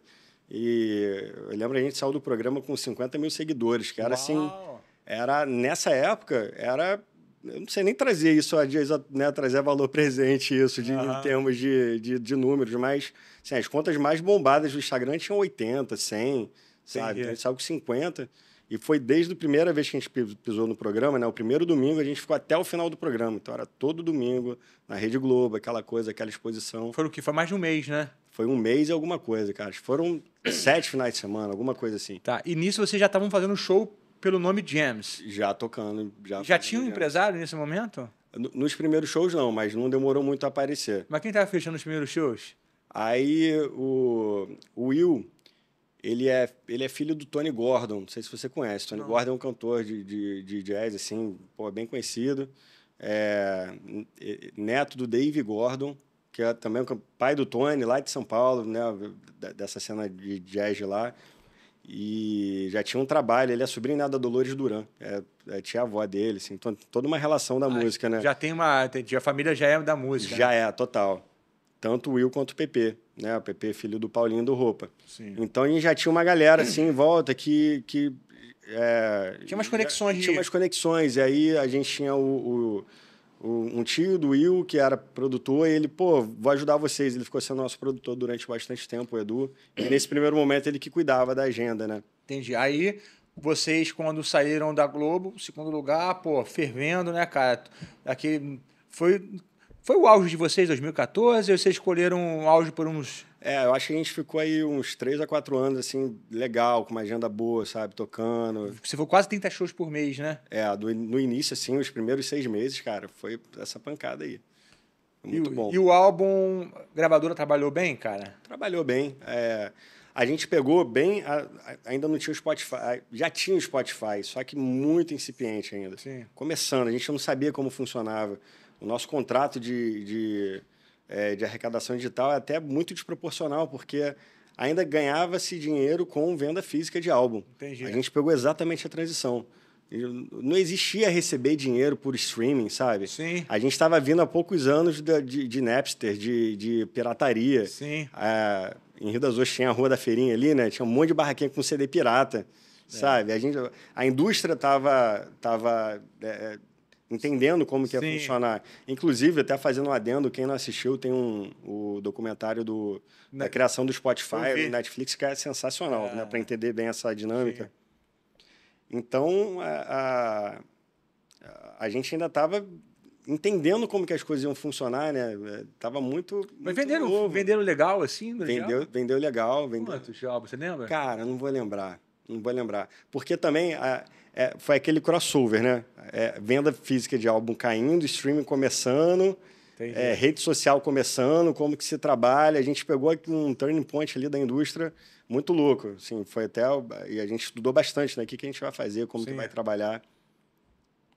E eu lembro a gente saiu do programa com 50 mil seguidores, que era assim, Uau. assim. Era, nessa época, era. Eu não sei nem trazer isso a dias, né? Trazer valor presente, isso, de, uhum. em termos de, de, de números, mas assim, as contas mais bombadas do Instagram tinham 80, 100, sabe? A gente saiu com 50. E foi desde a primeira vez que a gente pisou no programa, né? O primeiro domingo a gente ficou até o final do programa. Então era todo domingo na Rede Globo, aquela coisa, aquela exposição. Foi o que? Foi mais de um mês, né? Foi um mês e alguma coisa, cara. Foram sete finais de semana, alguma coisa assim. Tá. E nisso vocês já estavam fazendo show pelo nome James? Já tocando, já. Já tinha um empresário nesse momento? Nos primeiros shows não, mas não demorou muito a aparecer. Mas quem estava fechando os primeiros shows? Aí o, o Will, ele é, ele é filho do Tony Gordon, não sei se você conhece. Tony não. Gordon é um cantor de, de, de jazz, assim, pô, bem conhecido. É, neto do Dave Gordon, que é também o pai do Tony, lá de São Paulo, né, dessa cena de jazz lá. E já tinha um trabalho, ele é sobrinho da Dolores Duran, é, é tia-avó dele, assim, então, toda uma relação da ah, música, né? Já tem uma, a família já é da música. Já né? é, total tanto o Will quanto o PP, né? O PP filho do Paulinho do Roupa. Sim. Então, gente já tinha uma galera assim em volta que que é, tinha umas conexões. Tinha umas conexões e aí a gente tinha o, o, o, um tio do Will que era produtor e ele pô, vou ajudar vocês. Ele ficou sendo nosso produtor durante bastante tempo, o Edu. E nesse primeiro momento ele que cuidava da agenda, né? Entendi. Aí vocês, quando saíram da Globo, segundo lugar, pô, fervendo, né, cara? Aqui foi foi o auge de vocês, 2014? Ou vocês escolheram o auge por uns. É, eu acho que a gente ficou aí uns 3 a 4 anos, assim, legal, com uma agenda boa, sabe? Tocando. Você foi quase 30 shows por mês, né? É, do, no início, assim, os primeiros seis meses, cara, foi essa pancada aí. Muito e, bom. E o álbum, gravadora trabalhou bem, cara? Trabalhou bem. É, a gente pegou bem, a, a, ainda não tinha o Spotify, já tinha o Spotify, só que muito incipiente ainda. Sim. Começando, a gente não sabia como funcionava. O nosso contrato de, de, é, de arrecadação digital é até muito desproporcional, porque ainda ganhava-se dinheiro com venda física de álbum. Entendi. A gente pegou exatamente a transição. Não existia receber dinheiro por streaming, sabe? Sim. A gente estava vindo há poucos anos de, de, de Napster, de, de pirataria. Sim. em Rio das Ostras tinha a Rua da Feirinha ali, né? Tinha um monte de barraquinha com CD pirata, é. sabe? A, gente, a indústria estava tava, tava é, é entendendo como que ia funcionar. Inclusive, até fazendo um adendo, quem não assistiu, tem um, o documentário do, né. da criação do Spotify, do Netflix, que é sensacional, né? Para ah. entender bem essa dinâmica. Sim. Então, a, a, a gente ainda estava entendendo como que as coisas iam funcionar, né? É, tava muito. muito Mas venderam, novo. venderam legal, assim? Vendeu, legal? vendeu legal. Vendeu... Quantos você lembra? Cara, não vou lembrar. Não vou lembrar. Porque também a, é, foi aquele crossover, né? É, venda física de álbum caindo, streaming começando, é, rede social começando, como que se trabalha. A gente pegou um turning point ali da indústria muito louco. Assim, foi até... E a gente estudou bastante, né? O que, que a gente vai fazer, como Sim. que vai trabalhar.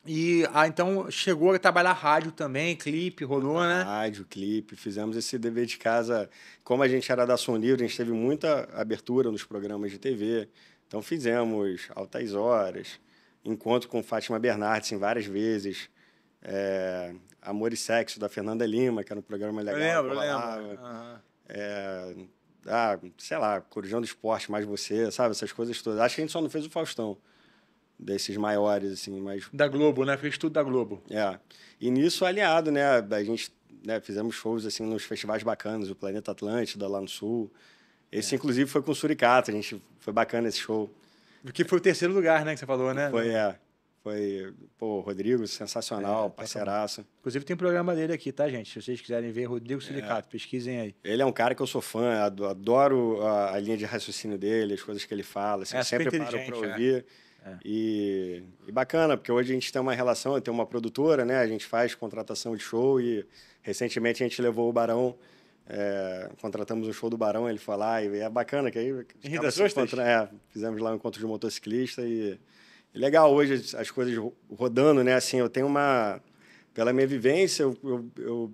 E ah, então chegou a trabalhar rádio também, clipe, rolou, né? Rádio, clipe, fizemos esse dever de casa. Como a gente era da Som Livre, a gente teve muita abertura nos programas de TV. Então fizemos altas horas, encontro com Fátima Bernardes em várias vezes, é, Amor e Sexo da Fernanda Lima, que era um programa legal. Eu lembro, eu lembro. Uhum. É, ah, sei lá, Corujão do Esporte, mais você, sabe? Essas coisas todas. Acho que a gente só não fez o Faustão, desses maiores, assim, mas... Da Globo, né? Fez tudo da Globo. É. E nisso, aliado, né? A gente né, fizemos shows, assim, nos festivais bacanas, o Planeta Atlântida, lá no Sul. Esse, é. inclusive, foi com o Suricato. A gente foi bacana esse show. Que foi o terceiro lugar, né? Que você falou, né? Foi, é. Foi, pô, Rodrigo, sensacional, é, tá Inclusive tem um programa dele aqui, tá, gente? Se vocês quiserem ver, Rodrigo Suricato, é. pesquisem aí. Ele é um cara que eu sou fã, adoro a, a linha de raciocínio dele, as coisas que ele fala. Assim, é, eu sempre paro pra ouvir. É. é. E, e, bacana, porque hoje a gente tem uma relação, tem uma produtora, né? A gente faz contratação de show e recentemente a gente levou o Barão é, contratamos um show do Barão, ele foi lá, e é bacana que aí encontra, é, fizemos lá um encontro de motociclista e é legal hoje as coisas rodando, né? Assim, eu tenho uma pela minha vivência, eu, eu, eu,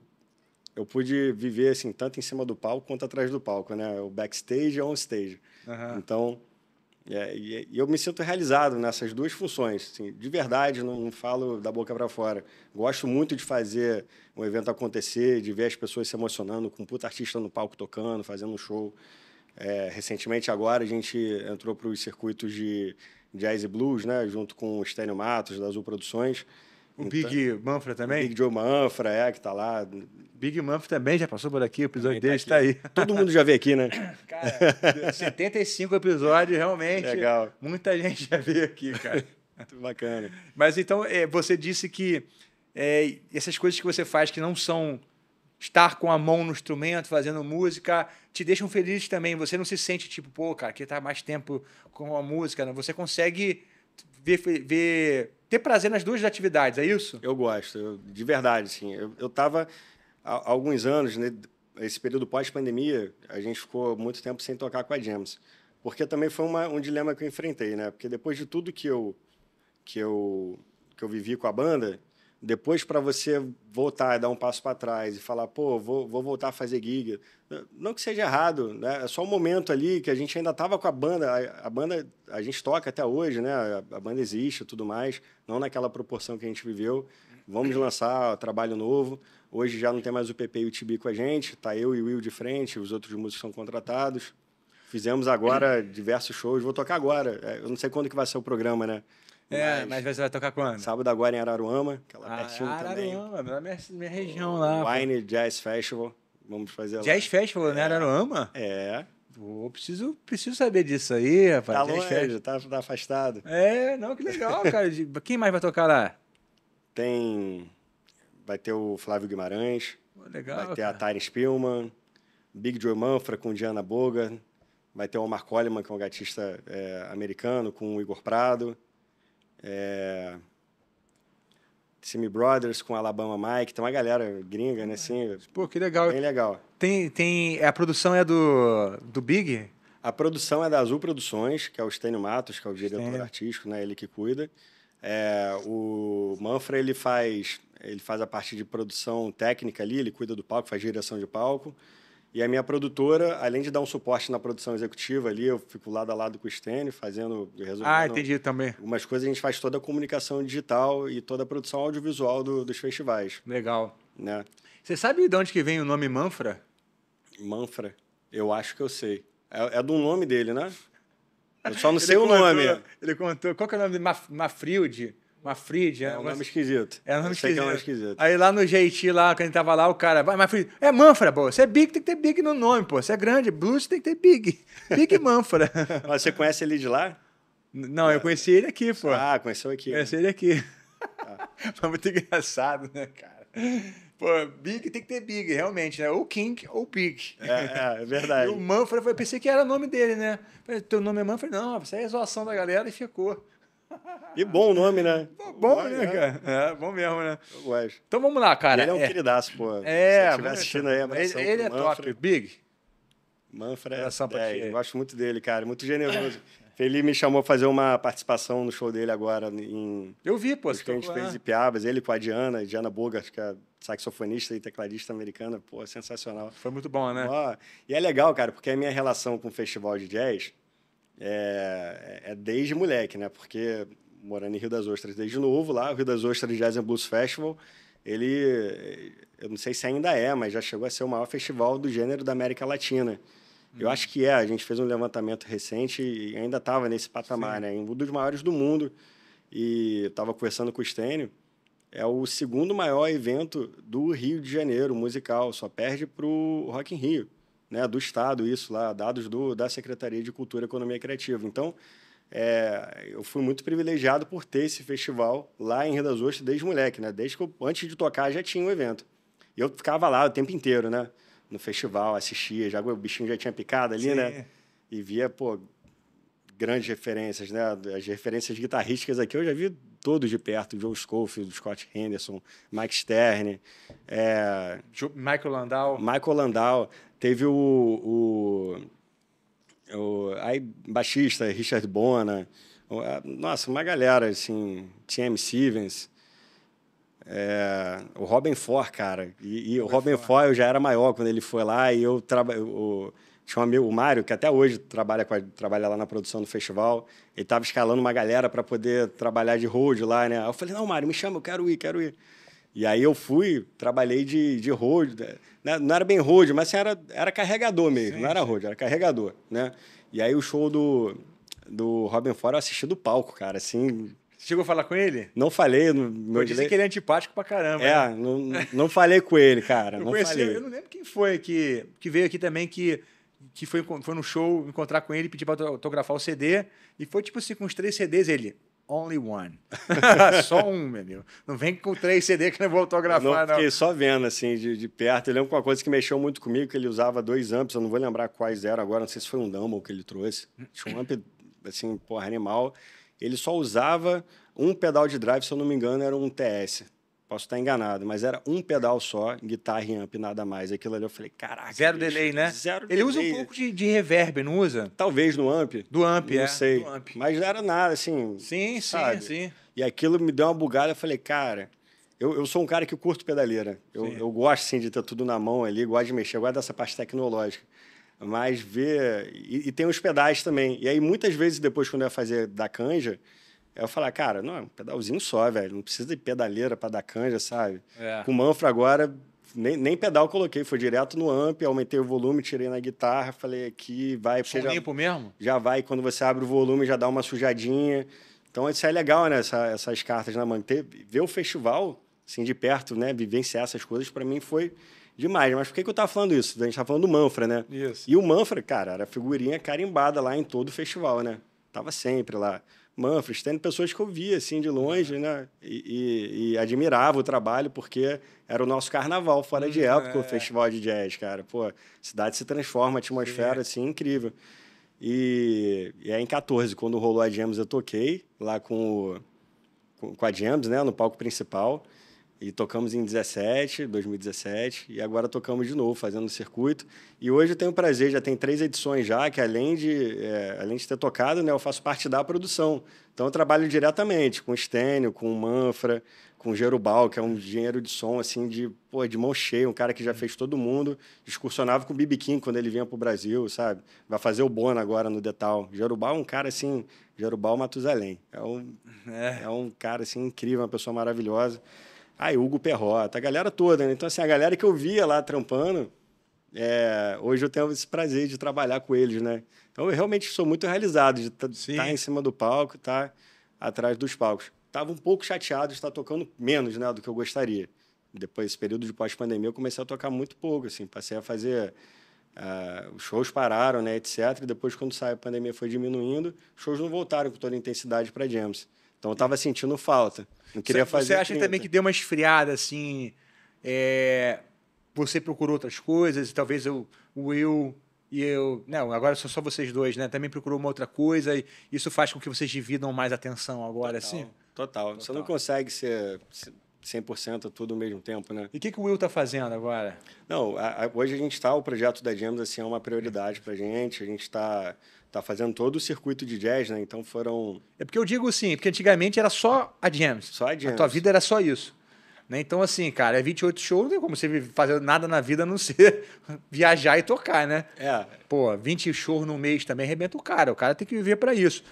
eu pude viver assim tanto em cima do palco quanto atrás do palco, né? O backstage e on stage. Uhum. Então, é, e, eu me sinto realizado nessas duas funções, assim, de verdade, não, não falo da boca para fora. Gosto muito de fazer um evento acontecer, de ver as pessoas se emocionando com um puta artista no palco tocando, fazendo um show. É, recentemente, agora, a gente entrou para os circuitos de jazz e blues, né, junto com o Estênio Matos, da Azul Produções. O então, Big Manfra também? Big Joe Manfra, é, que tá lá. Big Manfra também já passou por aqui, o episódio também dele tá está aí. Todo mundo já veio aqui, né? Cara, 75 episódios, realmente. Legal. Muita gente já veio aqui, cara. Muito bacana. Mas então, é, você disse que é, essas coisas que você faz que não são estar com a mão no instrumento, fazendo música, te deixam feliz também. Você não se sente tipo, pô, cara, que tá mais tempo com a música. Não. Né? Você consegue ver, ver ter prazer nas duas atividades, é isso? Eu gosto, eu, de verdade, sim. Eu, eu tava há, alguns anos, né, esse período pós-pandemia, a gente ficou muito tempo sem tocar com a James. Porque também foi uma, um dilema que eu enfrentei, né? Porque depois de tudo que eu, que eu, que eu vivi com a banda, depois, para você voltar e dar um passo para trás e falar, pô, vou, vou voltar a fazer gig. Não que seja errado, né? É só um momento ali que a gente ainda estava com a banda. A, a, banda, a gente toca até hoje, né? A, a banda existe tudo mais, não naquela proporção que a gente viveu. Vamos lançar trabalho novo. Hoje já não tem mais o PP e o Tibi com a gente, tá eu e o Will de frente, os outros músicos são contratados. Fizemos agora diversos shows, vou tocar agora. É, eu não sei quando que vai ser o programa, né? É, mas, mas você vai tocar quando? Sábado agora em Araruama, aquela ah, pertinho tá Araruama, também. minha, minha região lá. Wine pô. Jazz Festival, vamos fazer lá. Jazz Festival, né? é. né? Araruama? É. Pô, preciso, preciso saber disso aí, rapaz. Tá longe, Jazz tá, tá afastado. É, não, que legal, cara. Quem mais vai tocar lá? Tem... Vai ter o Flávio Guimarães. Pô, legal, Vai ter cara. a Tyra Spielman. Big Joe Manfra com Diana Boga. Vai ter o Omar Coleman, que é um gatista é, americano, com o Igor Prado. É... Simi Brothers com Alabama Mike, tem uma galera gringa, né? Assim, Pô, que legal. Bem legal. Tem, tem, a produção é do, do Big? A produção é da Azul Produções, que é o Stênio Matos, que é o diretor Stênio. artístico, né? Ele que cuida. É, o Manfred, ele faz, ele faz a parte de produção técnica ali, ele cuida do palco, faz direção de palco. E a minha produtora, além de dar um suporte na produção executiva ali, eu fico lado a lado com o Stênio, fazendo, resultado. Ah, entendi também. Umas coisas, a gente faz toda a comunicação digital e toda a produção audiovisual do, dos festivais. Legal. Né? Você sabe de onde que vem o nome Manfra? Manfra? Eu acho que eu sei. É, é do nome dele, né? Eu só não sei contou, o nome. Ele contou... Qual que é o nome dele? Ma Mafrid. É, é um nome esquisito. É um nome esquisito. É um nome esquisito. Aí lá no Jeiti, lá, quando a gente tava lá, o cara, vai, Mafrid, é Manfra, pô. Você é big, tem que ter big no nome, pô. Você é grande, blues, tem que ter big. Big Manfra. Mas você conhece ele de lá? Não, é. eu conheci ele aqui, pô. Ah, conheceu aqui. Né? Conheci né? ele aqui. Ah. Foi muito engraçado, né, cara? Pô, Big tem que ter Big, realmente, né? Ou King ou Big. É, é, é verdade. E o Manfred, eu pensei que era o nome dele, né? Falei, Teu nome é Manfred? Não, você é a zoação da galera e ficou. E bom o nome, né? Bom, né, cara? É, bom mesmo, né? Eu gosto. Então vamos lá, cara. Ele é um é. queridaço, pô. É, Se estiver assistindo aí, abração Ele, ele é top. Big? Manfred, é eu gosto muito dele, cara. Muito generoso. Ele me chamou a fazer uma participação no show dele agora em... Eu vi, pô. Os Cães e Piabas. Ele com a Diana, Diana Bogart, que é saxofonista e tecladista americana. Pô, sensacional. Foi muito bom, né? Ó, e é legal, cara, porque é a minha relação com o festival de jazz é, é, é desde moleque, né? Porque morando em Rio das Ostras desde novo lá, o Rio das Ostras Jazz and Blues Festival, ele, eu não sei se ainda é, mas já chegou a ser o maior festival do gênero da América Latina. Hum. Eu uhum. acho que é, a gente fez um levantamento recente e ainda estava nesse patamar, Sim. né? Um dos maiores do mundo. E estava conversando com o Stênio, é o segundo maior evento do Rio de Janeiro musical, só perde para o Rock in Rio né, do Estado, isso lá, dados do, da Secretaria de Cultura, Economia Criativa. Então, é, eu fui muito privilegiado por ter esse festival lá em Rio Ostras desde moleque, né? Desde que eu, antes de tocar já tinha o um evento. E eu ficava lá o tempo inteiro, né? No festival, assistia, já o bichinho já tinha picado ali, Sim. né? E via, pô, grandes referências, né? As referências guitarrísticas aqui eu já vi todos de perto, Joe Schofield, Scott Henderson, Mike Stern, é... Michael Landau. Michael Landau. Teve o, o, o aí, baixista, Richard Bona, nossa, uma galera, assim, TM Stevens, é, o Robin Ford, cara. E, e o Robin Ford. Ford eu já era maior quando ele foi lá e eu trabalho. Tinha um amigo, o Mário, que até hoje trabalha, a, trabalha lá na produção do festival. Ele estava escalando uma galera para poder trabalhar de road lá, né? Eu falei, não, Mário, me chama, eu quero ir, quero ir. E aí eu fui, trabalhei de, de road, né? não era bem road, mas assim, era, era carregador mesmo, sim, não era road, era carregador, né? E aí o show do, do Robin Ford eu assisti do palco, cara, assim... Você chegou a falar com ele? Não falei. No, meu eu disse dele... que ele é antipático pra caramba. É, né? não, não falei com ele, cara, eu não conheci, falei. Eu não lembro quem foi que, que veio aqui também que que foi, foi no show encontrar com ele, pedir pra autografar o CD. E foi tipo assim, com os três CDs, ele only one. só um, meu amigo. Não vem com três CD que eu vou autografar, não. Fiquei não. só vendo, assim, de, de perto. Eu lembro que uma coisa que mexeu muito comigo, que ele usava dois amps, eu não vou lembrar quais eram agora, não sei se foi um Dumble que ele trouxe. Tinha um amp, assim, porra, animal. Ele só usava um pedal de drive, se eu não me engano, era um TS, Posso estar enganado, mas era um pedal só, guitarra e amp, nada mais. Aquilo ali eu falei, caraca. Zero bicho, delay, né? Zero Ele delay. usa um pouco de, de, reverb, não usa? Talvez no amp. Do amp, não é. Não sei. Mas não era nada, assim. Sim, sabe? sim, sim. E aquilo me deu uma bugada. Eu falei, cara, eu, eu sou um cara que curto pedaleira. Eu, eu gosto, assim, de ter tudo na mão ali, gosto de mexer, gosto dessa parte tecnológica. Mas ver. E, e tem os pedais também. E aí, muitas vezes depois, quando eu ia fazer da canja Aí eu falar, cara, não, é um pedalzinho só, velho. Não precisa de pedaleira para dar canja, sabe? É. Com o Manfra agora, nem, nem pedal coloquei, foi direto no amp, aumentei o volume, tirei na guitarra, falei aqui, vai. Som limpo mesmo? Já vai, quando você abre o volume, já dá uma sujadinha. Então isso é legal, né? Essa, essas cartas na né? manga. ver o festival, assim, de perto, né? Vivenciar essas coisas, para mim foi demais. Mas por que, que eu tava falando isso? A gente tava falando do Manfra, né? Isso. E o Manfra, cara, era figurinha carimbada lá em todo o festival, né? Tava sempre lá. Manfred, tendo pessoas que eu via assim de longe, né? E, e, e, admirava o trabalho, porque era o nosso carnaval fora hum, de época, é. o festival de jazz, cara. Pô, a cidade se transforma, a atmosfera, é. assim, incrível. E, e aí, em 14, quando rolou a James, eu toquei lá com, o, com, com a James, né? No palco principal. E tocamos em 17, 2017, e agora tocamos de novo, fazendo o circuito. E hoje eu tenho o prazer, já tem três edições já, que além de, é, além de ter tocado, né, eu faço parte da produção. Então eu trabalho diretamente com o Stênio, com o Manfra, com o Gerubal, que é um engenheiro de som, assim, de, pô, de mão cheia, um cara que já fez todo mundo. Discursionava com o Bibi King quando ele vinha pro Brasil, sabe? Vai fazer o Bono agora no Detal. Gerubal é um cara, assim, Gerubal Matusalém. É um, é. é um cara, assim, incrível, uma pessoa maravilhosa. Aí, ah, Hugo Perrota, a galera toda, né? Então, assim, a galera que eu via lá trampando, é, hoje eu tenho esse prazer de trabalhar com eles, né? Então, eu realmente sou muito realizado de estar tá em cima do palco, estar tá atrás dos palcos. Estava um pouco chateado de estar tá tocando menos né, do que eu gostaria. Depois desse período de pós-pandemia, eu comecei a tocar muito pouco, assim, passei a fazer... Uh, os shows pararam, né, etc. E depois, quando saiu a pandemia, foi diminuindo. Os shows não voltaram com toda a intensidade para James. Então eu tava sentindo falta. Não queria fazer. Você acha também que deu uma esfriada, assim? É... Você procurou outras coisas, e talvez eu, o Will e eu. Não, agora são só vocês dois, né? Também procurou uma outra coisa, e isso faz com que vocês dividam mais atenção agora, Total. assim? Total. Total. Você não consegue ser. 100% tudo ao mesmo tempo, né? E o que, que o Will tá fazendo agora? Não, a, a, hoje a gente está, o projeto da James assim, é uma prioridade para a gente, a gente está tá fazendo todo o circuito de jazz, né? Então foram. É porque eu digo assim, porque antigamente era só a jams. Só a jams. A tua vida era só isso. Né? Então, assim, cara, é 28 shows, não tem como você fazer nada na vida a não ser viajar e tocar, né? É. Pô, 20 shows no mês também arrebenta o cara. O cara tem que viver para isso.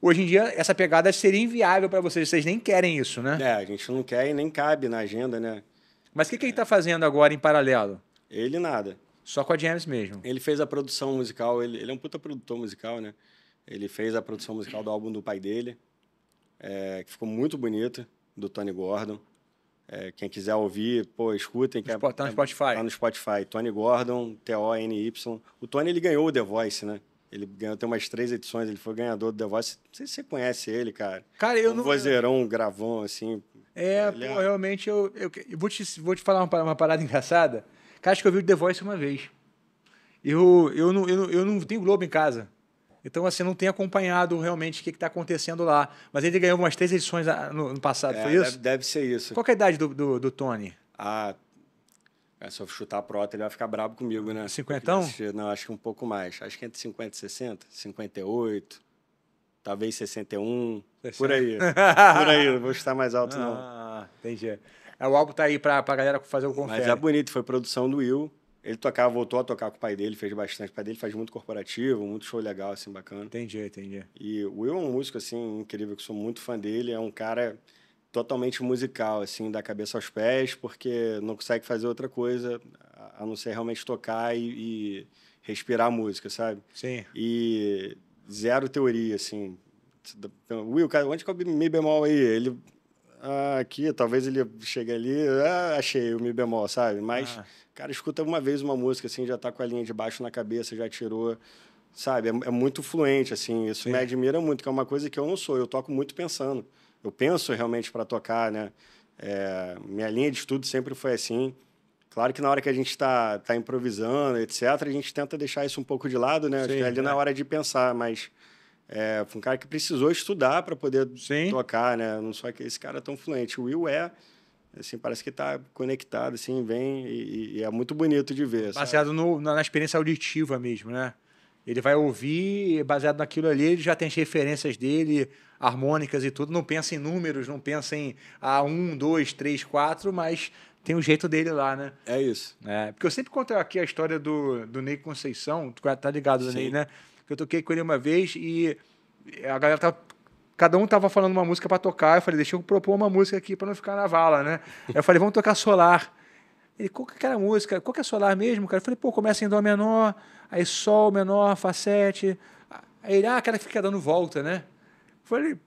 Hoje em dia, essa pegada seria inviável para vocês. Vocês nem querem isso, né? É, a gente não quer e nem cabe na agenda, né? Mas o que, que ele tá fazendo agora em paralelo? Ele nada. Só com a James mesmo. Ele fez a produção musical, ele, ele é um puta produtor musical, né? Ele fez a produção musical do álbum do pai dele, é, que ficou muito bonito, do Tony Gordon. É, quem quiser ouvir, pô, escutem. Que é- tá no é Spotify. Tá no Spotify. Tony Gordon, T-O-N-Y. O Tony, ele ganhou o The Voice, né? Ele ganhou tem umas três edições, ele foi ganhador do The Voice. Não sei se você conhece ele, cara. Cara, eu um não. Vozeirão, gravão, assim. É, pô, é... realmente eu, eu, eu, vou, te, vou te falar uma, uma parada engraçada. Cara, acho que eu vi The Voice uma vez. Eu, eu, não, eu, não, eu não tenho Globo em casa. Então, assim, não tem acompanhado realmente o que está acontecendo lá. Mas ele ganhou umas três edições ah, no, no passado, é, foi isso? Deve, deve, ser isso. Qual é a idade do, do, do Tony? Ah, é, se eu chutar a prota, ele vai ficar brabo comigo, né? Cinquentão? Não, acho que um pouco mais. Acho que entre 50 e 60, 58, talvez 61, 60. por aí. por aí, não vou chutar mais alto, ah, não. Entendi. É, o álbum tá aí pra, pra galera fazer o confere. Mas é bonito, foi produção do Will. Ele tocava, voltou a tocar com o pai dele, fez bastante. O pai dele faz muito corporativo, muito show legal, assim, bacana. Entendi, entendi. E o Will é um músico, assim, incrível, que sou muito fã dele. É um cara totalmente musical, assim, da cabeça aos pés, porque não consegue fazer outra coisa a não ser realmente tocar e, e respirar música, sabe? Sim. E zero teoria, assim. Will, cara, onde que é o Mi bemol aí? Ele ah, aqui, talvez ele chegue ali, ah, achei o mi bemol, sabe? Mas, ah. cara, escuta uma vez uma música, assim, já tá com a linha de baixo na cabeça, já tirou, sabe? É, é muito fluente, assim, isso Sim. me admira muito, que é uma coisa que eu não sou, eu toco muito pensando. Eu penso realmente para tocar, né? É, minha linha de estudo sempre foi assim. Claro que na hora que a gente está tá improvisando, etc., a gente tenta deixar isso um pouco de lado, né? Sim, é ali né? na hora de pensar, mas é, foi um cara que precisou estudar para poder Sim. tocar, né? Não só que esse cara é tão fluente. O Will é, assim, parece que está conectado, assim, vem e, e, é muito bonito de ver. Baseado no, na, na experiência auditiva mesmo, né? Ele vai ouvir, baseado naquilo ali, ele já tem as referências dele, harmônicas e tudo. Não pensa em números, não pensa em ah, um, dois, três, quatro, mas tem o um jeito dele lá, né? É isso. É, porque eu sempre conto aqui a história do, do Ney Conceição, tu tá ligado, né? Sim. Ney, né? que eu toquei com ele uma vez e eh, a galera tava cada um tava falando uma música para tocar. Eu falei, deixa eu propor uma música aqui para não ficar na vala, né? eu falei, vamos tocar Solar. Ele, qual que é era a música? Qual que é Solar mesmo, cara? Eu falei, pô, começa em Dó menor, aí Sol menor, Fá 7. Aí ele, ah, aquela que fica dando volta, né? Eu falei,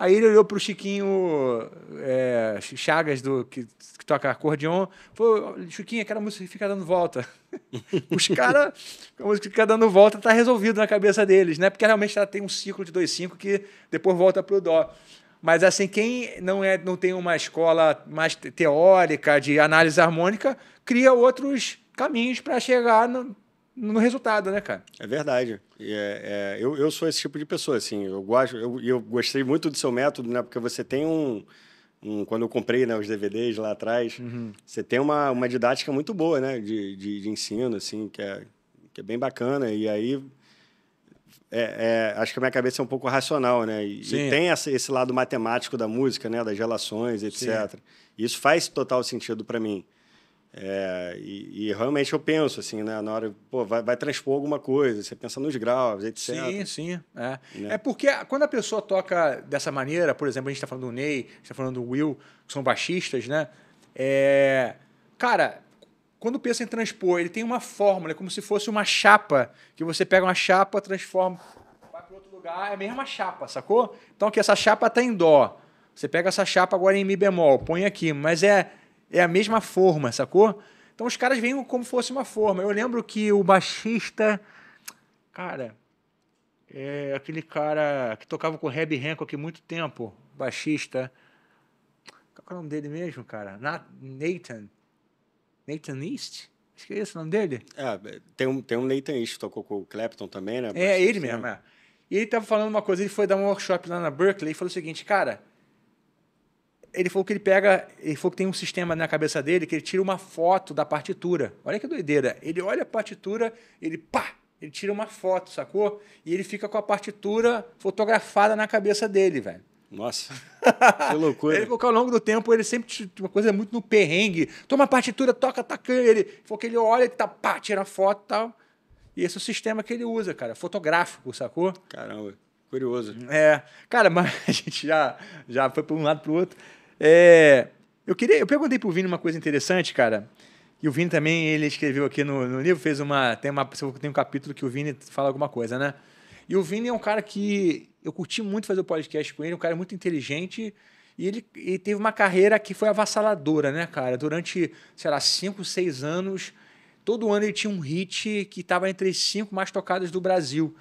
Aí ele olhou pro Chiquinho é, Chagas, do, que, que toca acordeon, falou: Chiquinho, aquela música fica dando volta. Os caras, a música fica dando volta tá resolvido na cabeça deles, né? Porque realmente ela tem um ciclo de 2,5 que depois volta pro Dó. Mas assim, quem não, é, não tem uma escola mais teórica de análise harmônica, cria outros caminhos para chegar no, no resultado, né, cara? É verdade. É, é, eu, eu sou esse tipo de pessoa, assim. Eu gosto, eu, eu gostei muito do seu método, né? Porque você tem um. um quando eu comprei né, os DVDs lá atrás, uhum. você tem uma, uma didática muito boa, né? De, de, de, ensino, assim, que é, que é bem bacana. E aí. É, é acho que a minha cabeça é um pouco racional, né? E, e tem essa, esse lado matemático da música, né? Das relações, etc. Isso faz total sentido para mim. É, e, e, realmente eu penso, assim, né, na hora, pô, vai, vai, transpor alguma coisa, você pensa nos graus, etc. Sim, sim. É, né? é porque quando a pessoa toca dessa maneira, por exemplo, a gente está falando do Ney, a gente está falando do Will, que são baixistas, né? É, cara, quando pensa em transpor, ele tem uma fórmula, é como se fosse uma chapa, que você pega uma chapa, transforma, vai para outro lugar, é a mesma chapa, sacou? Então que essa chapa está em dó. Você pega essa chapa agora em mi bemol, põe aqui, mas é é a mesma forma, sacou? Então os caras vêm como fosse uma forma. Eu lembro que o baixista. Cara. É aquele cara que tocava com o Reb Hancock há muito tempo. Baixista. Qual é o nome dele mesmo, cara? Nathan. Nathan East? Acho que é esse o nome dele. É, tem um, tem um Nathan East, tocou com o Clapton também, né? É, ele mesmo, é. E ele tava falando uma coisa, ele foi dar um workshop lá na Berkeley e falou o seguinte, cara, ele falou que ele pega, ele falou que tem um sistema na cabeça dele que ele tira uma foto da partitura. Olha que doideira. Ele olha a partitura, ele pá, ele tira uma foto, sacou? E ele fica com a partitura fotografada na cabeça dele, velho. Nossa, que loucura. ele falou que ao longo do tempo ele sempre uma coisa é muito no perrengue. Toma a partitura, toca, taca. Tá ele falou que ele olha, tá, pá, tira a foto e tal. E esse é o sistema que ele usa, cara, fotográfico, sacou? Caramba, curioso. É, cara, mas a gente já, já foi para um lado para o outro. É, eu queria, eu perguntei pro Vini uma coisa interessante, cara. E o Vini também, ele escreveu aqui no, no livro, fez uma tem, uma. tem um capítulo que o Vini fala alguma coisa, né? E o Vini é um cara que. Eu curti muito fazer o podcast com ele, um cara muito inteligente. E ele, ele teve uma carreira que foi avassaladora, né, cara? Durante, sei lá, cinco, seis anos, todo ano ele tinha um hit que estava entre as cinco mais tocadas do Brasil.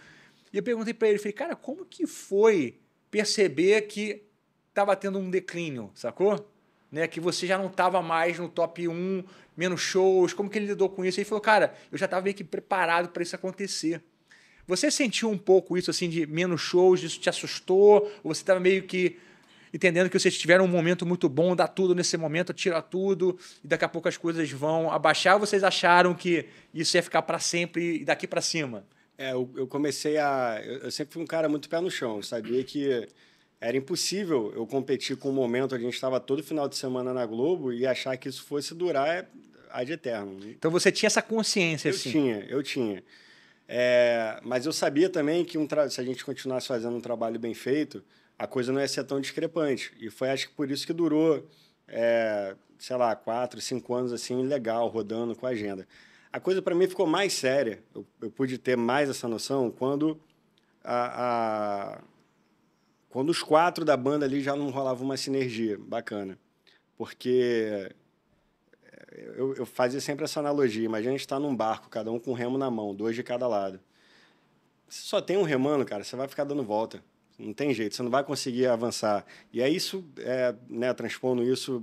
E eu perguntei para ele, falei, cara, como que foi perceber que estava tendo um declínio, sacou? Né, que você já não estava mais no top 1, menos shows, como que ele lidou com isso? Ele falou, cara, eu já estava meio que preparado para isso acontecer. Você sentiu um pouco isso, assim, de menos shows, isso te assustou? Ou você estava meio que entendendo que vocês tiveram um momento muito bom, dá tudo nesse momento, tira tudo, e daqui a pouco as coisas vão abaixar, ou vocês acharam que isso ia ficar para sempre e daqui para cima? É, eu, eu comecei a. Eu, eu sempre fui um cara muito pé no chão, sabia que era impossível eu competir com o momento a gente estava todo final de semana na Globo e achar que isso fosse durar é, ad eterno. Então você tinha essa consciência, eu assim? Eu tinha, eu tinha. É, mas eu sabia também que um se a gente continuasse fazendo um trabalho bem feito, a coisa não ia ser tão discrepante. E foi, acho que por isso que durou, é, sei lá, quatro, cinco anos, assim, legal, rodando com a agenda. A coisa para mim ficou mais séria, eu, eu, pude ter mais essa noção quando a quando os quatro da banda ali já não rolava uma sinergia bacana. Porque eh, eu, eu fazia sempre essa analogia. Imagina a gente estar tá num barco, cada um com um remo na mão, dois de cada lado. Se só tem um remando, cara, você vai ficar dando volta. Não tem jeito, você não vai conseguir avançar. E é isso, é, né, transpondo isso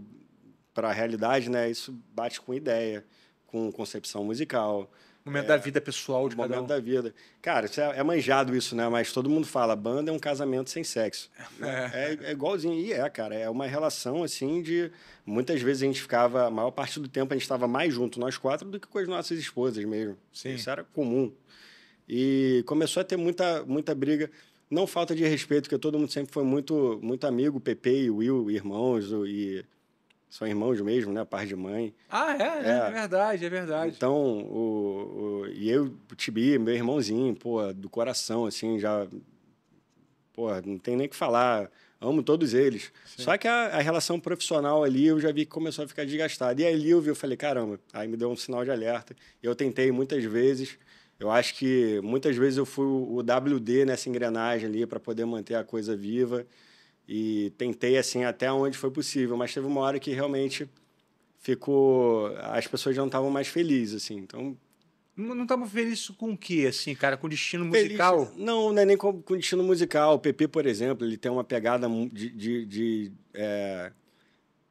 para a realidade, né, isso bate com ideia, com concepção musical, Momento é, da vida pessoal de momento cada um. da vida. Cara, é, é, manjado isso, né? Mas todo mundo fala, banda é um casamento sem sexo. É. É, é. é. igualzinho. E é, cara. É uma relação, assim, de... Muitas vezes a gente ficava... A maior parte do tempo a gente estava mais junto, nós quatro, do que com as nossas esposas mesmo. Sim. Isso era comum. E começou a ter muita, muita briga. Não falta de respeito, porque todo mundo sempre foi muito, muito amigo. Pepe e Will, irmãos e são irmãos mesmo, né? Par de mãe. Ah, é? é? É, é verdade, é verdade. Então, o, o, e eu, o Tibi, meu irmãozinho, pô, do coração, assim, já. Pô, não tem nem o que falar. Amo todos eles. Sim. Só que a, a, relação profissional ali eu já vi que começou a ficar desgastada. E ali eu vi, eu falei, caramba, aí me deu um sinal de alerta. Eu tentei muitas vezes. Eu acho que muitas vezes eu fui o WD nessa engrenagem ali para poder manter a coisa viva e tentei assim até onde foi possível, mas teve uma hora que realmente ficou as pessoas não estavam mais felizes assim. Então não estavam felizes com o quê, assim, cara? Com destino musical? não, não é nem com, com, destino musical. O PP, por exemplo, ele tem uma pegada de, de, de é...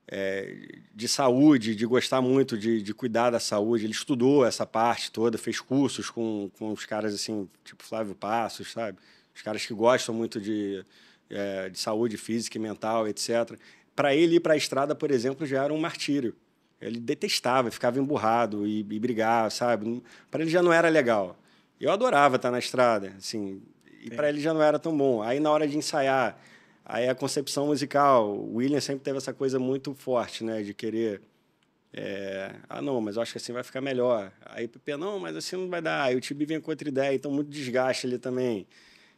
É, de saúde, de gostar muito de, de, cuidar da saúde. Ele estudou essa parte toda, fez cursos com, com os caras assim, tipo Flávio Passos, sabe? Os caras que gostam muito de, é, de saúde física e mental, etc. Para ele ir para a estrada, por exemplo, já era um martírio. Ele detestava, ficava emburrado e, e brigava, sabe? Para ele já não era legal. Eu adorava estar na estrada, assim, e para ele já não era tão bom. Aí na hora de ensaiar, aí a concepção musical, o William sempre teve essa coisa muito forte, né, de querer é, ah, não, mas eu acho que assim vai ficar melhor. Aí o Pepe, não, mas assim não vai dar. Aí o Tibi vem com outra ideia, então muito desgaste ali também.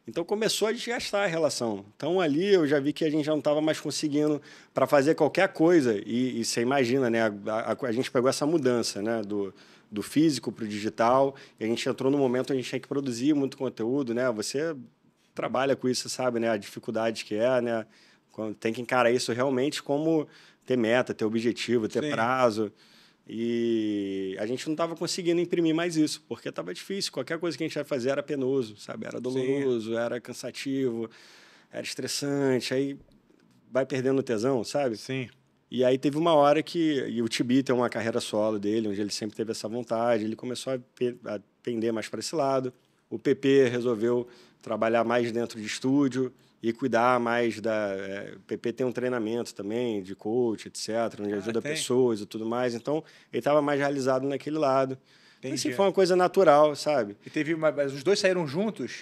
Então começou a desgastar a relação. Então ali eu já vi que a gente já não estava mais conseguindo para fazer qualquer coisa. E, você imagina, né? A, a, a, gente pegou essa mudança, né? Do, do físico para o digital. E a gente entrou no momento onde a gente tinha que produzir muito conteúdo, né? Você trabalha com isso, sabe, né? A dificuldade que é, né? Tem que encarar isso realmente como ter meta, ter objetivo, ter Sim. prazo. E a gente não estava conseguindo imprimir mais isso, porque estava difícil. Qualquer coisa que a gente ia fazer era penoso, sabe? Era doloroso, Sim. era cansativo, era estressante. Aí vai perdendo tesão, sabe? Sim. E aí teve uma hora que... E o Tibi tem uma carreira solo dele, onde ele sempre teve essa vontade. Ele começou a, pe, a pender mais para esse lado. O PP resolveu trabalhar mais dentro de estúdio e cuidar mais da. É, eh, o PP tem um treinamento também de coach, etc., onde ah, ajuda tem. pessoas e tudo mais. Então, ele estava mais realizado naquele lado. Assim, entendi. Assim, foi uma coisa natural, sabe? E teve uma, os dois saíram juntos?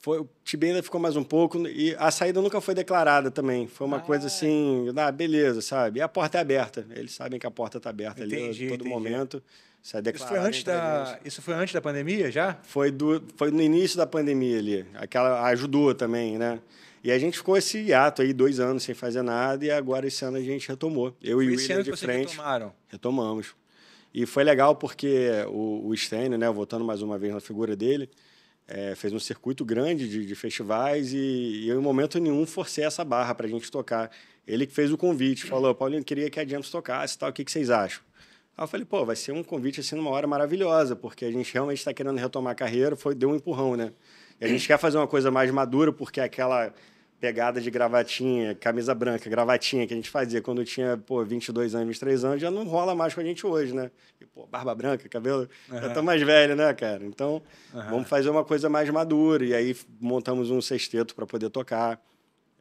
Foi, o Tibia ainda ficou mais um pouco e a saída nunca foi declarada também. Foi uma ah, coisa assim, ah, beleza, sabe? E a porta é aberta. Eles sabem que a porta está aberta entendi, ali a todo entendi. momento. Isso, é isso, foi antes da, isso foi antes da pandemia já? Foi, do, foi no início da pandemia ali. Aquela ajudou também, né? E a gente ficou esse hiato aí, dois anos sem fazer nada, e agora esse ano a gente retomou. Eu foi e o William de frente. Retomaram. Retomamos. E foi legal porque o, o Stênio, né, voltando mais uma vez na figura dele, é, fez um circuito grande de, de festivais e, e, eu, em momento nenhum, forcei essa barra para a gente tocar. Ele que fez o convite, falou: Paulinho, queria que a James tocasse tal, o que, que vocês acham? Aí eu falei, pô, vai ser um convite assim numa hora maravilhosa, porque a gente realmente está querendo retomar a carreira, foi, deu um empurrão, né? E a gente quer fazer uma coisa mais madura, porque aquela pegada de gravatinha, camisa branca, gravatinha que a gente fazia quando tinha, pô, 22 anos, 23 anos, já não rola mais com a gente hoje, né? E, pô, barba branca, cabelo, uhum. já tô mais velho, né, cara? Então, uhum. vamos fazer uma coisa mais madura. E aí montamos um sexteto para poder tocar.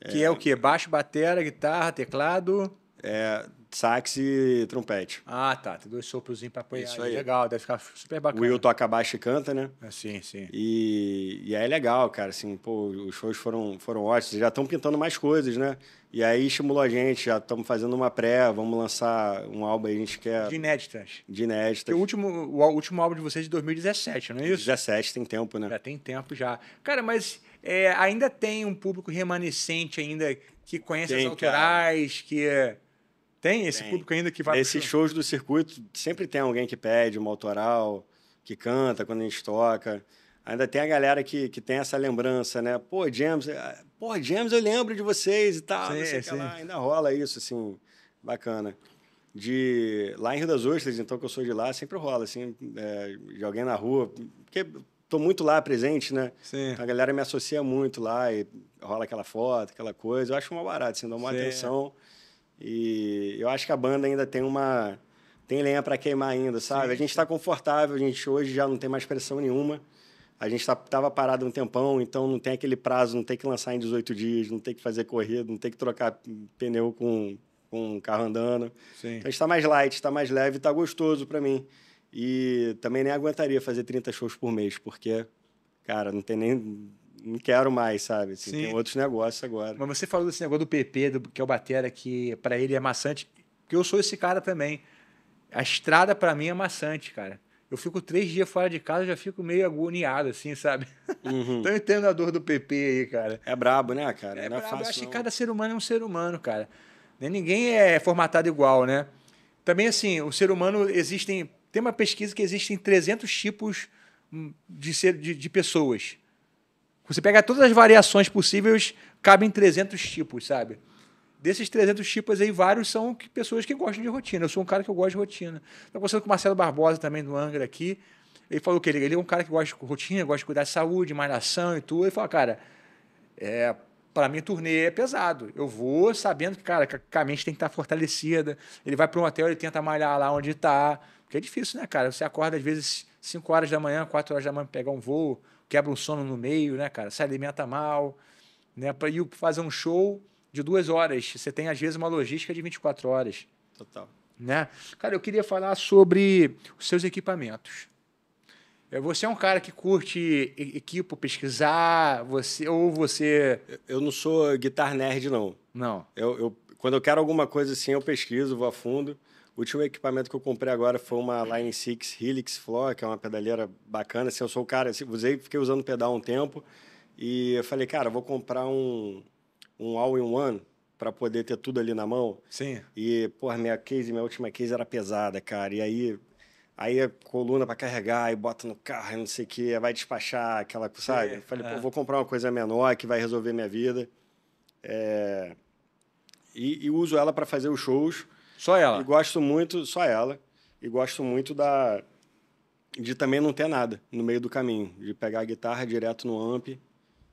Que é... é o quê? Baixo, batera, guitarra, teclado? É, sax e trompete. Ah, tá. Tem dois soprozinhos para apoiar. Isso aí. Legal, deve ficar super bacana. O Will toca baixo e canta, né? É, sim, sim. E, e aí é legal, cara. Assim, pô, os shows foram, foram ótimos. Já estão pintando mais coisas, né? E aí estimulou a gente, já estamos fazendo uma pré, vamos lançar um álbum aí, a gente quer... De inéditas. De inéditas. o último, o último álbum de vocês é de 2017, não é isso? 17, tem tempo, né? Já tem tempo já. Cara, mas é, ainda tem um público remanescente ainda que conhece tem, as autorais, cara. que tem esse tem. público ainda que vai. Esses shows do circuito, sempre tem alguém que pede uma autoral, que canta quando a gente toca. Ainda tem a galera que, que tem essa lembrança, né? Pô, James, eh, pô, James, eu lembro de vocês e tal. Sim, não sei sim. que lá. Ainda rola isso, assim, bacana. De lá em Rio das Ostras, então que eu sou de lá, sempre rola, assim, é, de alguém na rua, porque tô muito lá presente, né? Sim. A galera me associa muito lá e rola aquela foto, aquela coisa. Eu acho uma barata, assim, dá uma sim. atenção. E eu acho que a banda ainda tem uma tem lenha para queimar ainda, sabe? Sim. A gente está confortável, a gente hoje já não tem mais pressão nenhuma. A gente tá, tava parado um tempão, então não tem aquele prazo, não tem que lançar em 18 dias, não tem que fazer corrida, não tem que trocar pneu com, com um carro andando. Sim. Então está mais light, está mais leve, está gostoso para mim. E também nem aguentaria fazer 30 shows por mês, porque, cara, não tem nem não quero mais, sabe? Assim, tem outros negócios agora. Mas você falou desse negócio do PP, do, que é o Batera, que para ele é maçante, que eu sou esse cara também. A estrada para mim é maçante, cara. Eu fico três dias fora de casa, já fico meio agoniado, assim, sabe? Uhum. Então entendendo a dor do PP aí, cara. É brabo, né, cara? É, não é brabo. fácil, eu acho não. que cada ser humano é um ser humano, cara. Ninguém é formatado igual, né? Também, assim, o ser humano existem... Tem uma pesquisa que existem 300 tipos hum, de, ser, de, de pessoas. Você pega todas as variações possíveis, cabem 300 tipos, sabe? Desses 300 tipos aí, vários são que, pessoas que gostam de rotina. Eu sou um cara que eu gosto de rotina. Estou tá conversando com o Marcelo Barbosa também, do Angra, aqui. Ele falou que ele, ele é um cara que gosta de rotina, gosta de cuidar de saúde, malhação e tudo. Ele falou, cara, é, para mim, turnê é pesado. Eu vou sabendo que, cara, que a mente tem que estar tá fortalecida. Ele vai para um hotel, ele tenta malhar lá onde está. Porque é difícil, né, cara? Você acorda, às vezes, 5 horas da manhã, 4 horas da manhã, pegar um voo, quebra um sono no meio, né, cara? Se alimenta mal, né? Para ir fazer um show de duas horas, você tem às vezes uma logística de 24 horas. Total. Né? Cara, eu queria falar sobre os seus equipamentos. É, você é um cara que curte equipo, pesquisar, você ou você. Eu não sou guitar nerd, não. Não. Eu, eu, quando eu quero alguma coisa assim, eu pesquiso, vou a fundo. O último equipamento que eu comprei agora foi uma Line 6 Helix Floor, que é uma pedaleira bacana. Assim, eu sou o cara, assim, usei, fiquei usando pedal um tempo. E eu falei, cara, eu vou comprar um, um all-in-one para poder ter tudo ali na mão. Sim. E, porra, minha case, minha última case era pesada, cara. E aí, aí a coluna para carregar, e bota no carro, não sei o que, vai despachar aquela, sabe? É, eu falei, é. vou comprar uma coisa menor que vai resolver minha vida. É... E, e uso ela para fazer os shows só ela. E gosto muito, só ela. E gosto muito da de também não ter nada no meio do caminho, de pegar a guitarra direto no amp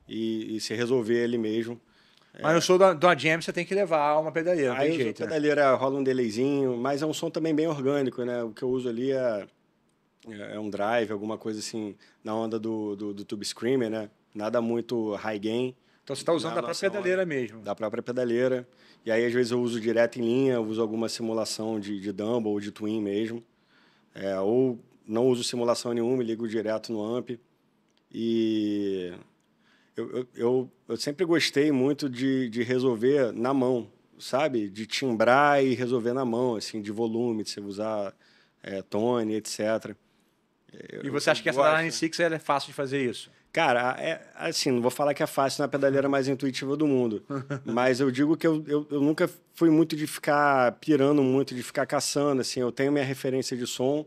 e, e se resolver ele mesmo. Mas é. no show da, da Jam você tem que levar uma pedaleira, não Aí tem jeito. A né? pedaleira né? rola um delayzinho, mas é um som também bem orgânico, né? O que eu uso ali é, é, é um drive, alguma coisa assim, na onda do, do, do Tube Screamer, né? Nada muito high gain. Então você está usando da própria pedaleira hora. É. mesmo. Da própria pedaleira. E aí, às vezes, eu uso direto em linha, uso alguma simulação de, de Dumble ou de Twin mesmo. É, ou não uso simulação nenhuma ligo direto no AMP. E eu, eu, eu, eu, sempre gostei muito de, de resolver na mão, sabe? De timbrar e resolver na mão, assim, de volume, de você usar é, tone, etc. Eu, e você acha que essa gosto. da Line 6 é fácil de fazer isso? Cara, é, assim, não vou falar que é fácil na é pedaleira mais intuitiva do mundo, mas eu digo que eu, eu, eu, nunca fui muito de ficar pirando muito, de ficar caçando, assim, eu tenho minha referência de som,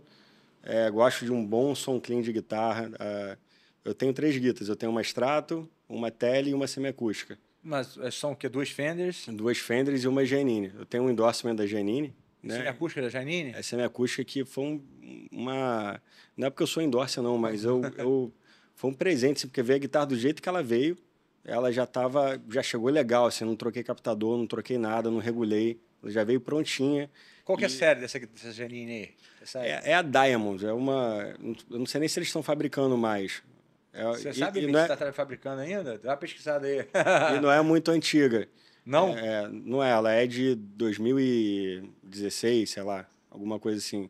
é, gosto de um bom som clean de guitarra, é, eu tenho três guitarras. eu tenho uma Strato, uma Tele e uma semiacústica. Mas é, são o quê? Duas Fenders? Duas Fenders e uma Genine. Eu tenho um endorsement da Genine, é né? Semiacústica da Janine? É semiacústica que foi um, uma. Não é porque eu sou endorsa, não, mas eu, eu. Foi um presente, assim, porque veio a guitarra do jeito que ela veio. Ela já tava. Já chegou legal, assim, não troquei captador, não troquei nada, não regulei. Ela já veio prontinha. Qual que é a série dessa, dessa Janine aí? É, é, a Diamond, é uma. Eu não sei nem se eles estão fabricando mais. É, Você e, sabe se que está é... Tá fabricando ainda? Dá uma pesquisada aí. e não é muito antiga. Não? É, é, não é, ela é de 2016, sei lá, alguma coisa assim.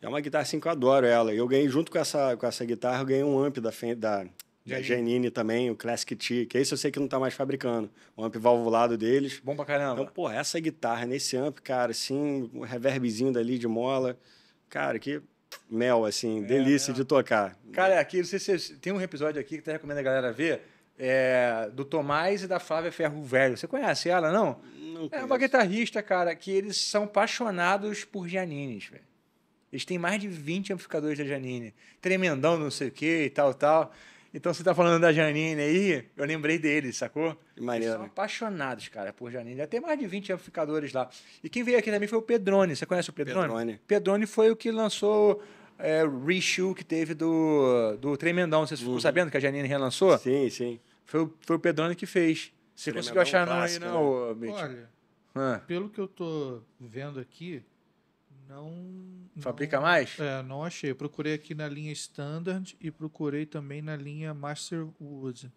É uma guitarra assim que eu adoro ela. Eu ganhei junto com essa, com essa guitarra, eu ganhei um amp da, da, da Genini também, o Classic T, que esse eu sei que não tá mais fabricando. Um amp valvulado deles. Bom pra caramba. Então, pô, essa guitarra nesse amp, cara, assim, um reverbzinho dali de mola. Cara, que mel, assim, é, delícia é. de tocar. Cara, é aqui, não sei se tem um episódio aqui que até recomendo a galera ver, é, do Tomás e da Flávia Ferro Velho. Você conhece ela, não? não é uma guitarrista, cara, que eles são apaixonados por Janines, velho. Eles têm mais de 20 amplificadores da Janine. Tremendão, não sei o que e tal, tal. Então você tá falando da Janine aí, eu lembrei deles, sacou? Que maneiro. Eles são apaixonados, cara, por Janine. Já tem mais de 20 amplificadores lá. E quem veio aqui também foi o Pedrone. Você conhece o Pedrone? Pedrone. Pedrone foi o que lançou é, o reshoot que teve do, do Tremendão. Você uhum. ficou sabendo que a Janine relançou? Sim, sim. Foi, foi o Pedrone que fez. Você Prêmio conseguiu achar não aí, não, né? Olha, ah. pelo que eu tô vendo aqui, não. Fabrica não, mais? É, não achei. Eu procurei aqui na linha Standard e procurei também na linha Masterwood.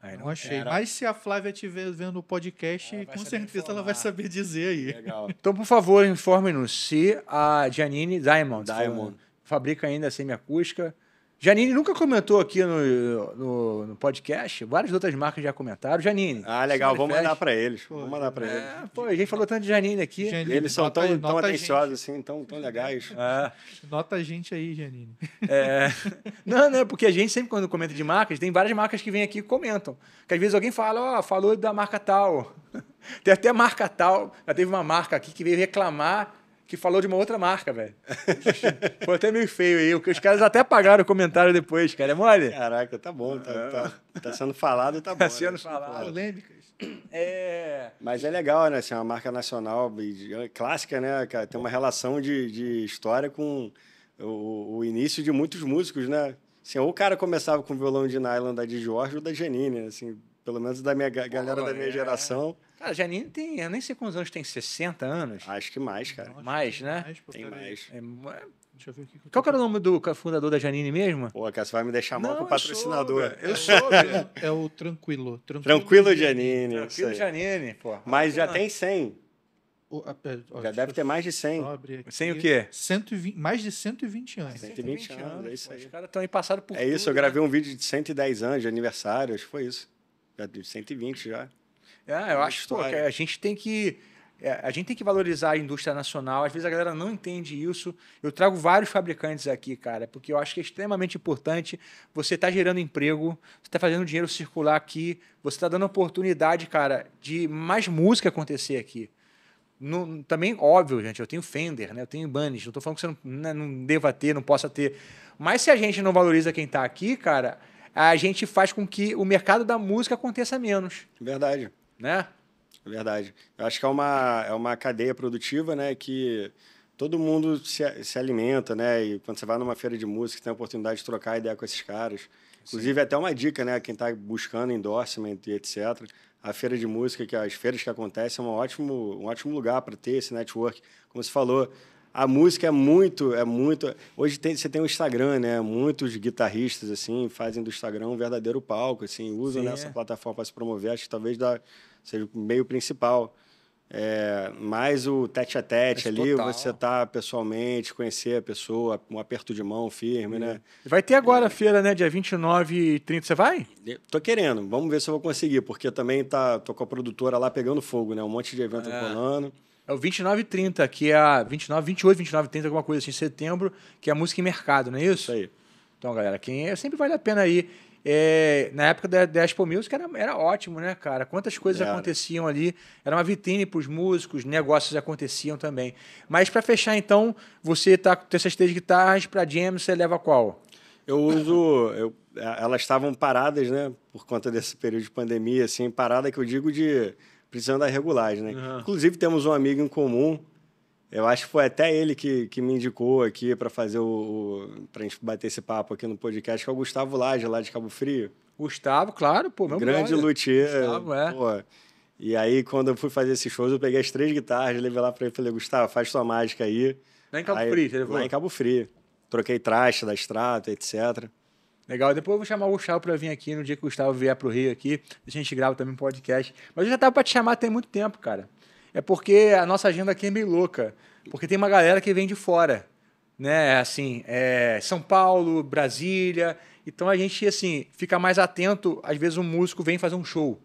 Aí não, não achei. Era. Mas se a Flávia estiver vendo o podcast, com certeza informar. ela vai saber dizer aí. Legal. Então, por favor, informe-nos se a Janine Diamond, Diamond. fabrica ainda é semiacústica. acústica Janine nunca comentou aqui no, no, no, podcast, várias outras marcas já comentaram. Janine. Ah, legal, vamos mandar para eles. Vamos mandar para é, eles. Pô, a gente falou tanto de Janine aqui. Janine, eles são tão, tão atenciosos, assim, tão, tão legais. É. Nota a gente aí, Janine. É. Não, não, é porque a gente sempre, quando comenta de marcas, tem várias marcas que vêm aqui e comentam. Que às vezes alguém fala, ó, oh, falou da marca tal. Tem até marca tal. Já teve uma marca aqui que veio reclamar que falou de uma outra marca, velho. Foi até meio feio aí. Os caras até apagaram o comentário depois, cara. É mole? Caraca, tá bom. Tá, é. tá, tá sendo falado e tá bom. Tá sendo né? falado. Polêmicas. É... Mas é legal, né? Assim, é uma marca nacional é clássica, né, cara? Tem uma relação de, de história com o, o início de muitos músicos, né? Assim, ou o cara começava com violão de nylon da de Jorge ou da Janine, né? assim, pelo menos da minha galera oh, da minha é. geração. Cara, Janine tem, eu nem sei quantos anos tem, 60 anos? Acho que mais, cara. Nossa, mais, né? Mais, pô, tem mais. É, é, Deixa eu ver aqui. que, que Qual era o nome do fundador da Janine mesmo? Pô, que você vai me deixar mal com o patrocinador. eu sou, é, é, o Tranquilo. Tranquilo, tranquilo Janine. Tranquilo Janine, pô. Mas já ah. tem 100. O, a, é, ó, já deve ter mais de 100. Aqui, 100 o quê? 120, mais de 120 anos. 120, 120 anos, é isso aí. Pô, os caras estão aí passaram por É tudo, isso, eu gravei né? um vídeo de 110 anos de aniversário, acho que foi isso. Já de 120 já. É, eu acho que a gente tem que é, a gente tem que valorizar a indústria nacional. Às vezes a galera não entende isso. Eu trago vários fabricantes aqui, cara, porque eu acho que é extremamente importante. Você está gerando emprego, você está fazendo dinheiro circular aqui, você está dando oportunidade, cara, de mais música acontecer aqui. No, também, óbvio, gente, eu tenho Fender, né? eu tenho Bunnies, não estou falando que você não, né, não deva ter, não possa ter. Mas se a gente não valoriza quem está aqui, cara, a gente faz com que o mercado da música aconteça menos. Verdade né? Verdade. Eu acho que é uma, é uma cadeia produtiva, né? Que todo mundo se, se alimenta, né? E quando você vai numa feira de música, tem a oportunidade de trocar ideia com esses caras. Inclusive, Sim. até uma dica, né? Quem está buscando endorsement e etc. A feira de música, que é as feiras que acontecem, é um ótimo, um ótimo lugar para ter esse network. Como você falou, a música é muito, é muito. Hoje tem, você tem o Instagram, né? Muitos guitarristas assim fazem do Instagram um verdadeiro palco, assim, usam Sim, nessa é. plataforma para se promover. Acho que talvez da seja o meio principal. É, mais o tete a tete Mas ali, total. você tá pessoalmente, conhecer a pessoa, um aperto de mão firme, né? É. Vai ter agora é. a feira, né? Dia 29 e 30, você vai? Tô querendo, vamos ver se eu vou conseguir, porque também tá, tô com a produtora lá pegando fogo, né? Um monte de evento é. rolando. É o 29 e 30, que é a 29, 28, 29 e 30, alguma coisa assim, setembro, que é a música em mercado, não é isso? Isso aí. Então, galera, quem é, sempre vale a pena ir. É, na época da, da Expo Music era, era ótimo, né, cara? Quantas coisas era. aconteciam ali. Era uma vitrine para os músicos, negócios aconteciam também. Mas para fechar, então, você tá com essas três guitarras, para jam você leva qual? Eu uso... Eu, é, elas estavam paradas, né? Por conta desse período de pandemia, assim. Parada que eu digo de... Precisando da regulagem, né? Uhum. Inclusive, temos um amigo em comum, eu acho que foi até ele que, que me indicou aqui para fazer o, o para gente bater esse papo aqui no podcast, que é o Gustavo Laje, lá de Cabo Frio. Gustavo, claro, pô, meu Grande luthier. Gustavo, é. Pô. E aí, quando eu fui fazer esses shows, eu peguei as três guitarras, levei lá para ele e falei, Gustavo, faz sua mágica aí. Lá em Cabo aí, Frio, você levou? Lá em Cabo Frio. Troquei traste da Strata, etc. Legal, depois eu vou chamar o Gustavo para vir aqui no dia que o Gustavo vier pro Rio aqui. A gente grava também um podcast. Mas eu já tava para te chamar tem muito tempo, cara é porque a nossa agenda aqui é meio louca. Porque tem uma galera que vem de fora. Né? Assim, é São Paulo, Brasília. Então a gente, assim, fica mais atento. Às vezes um músico vem fazer um show.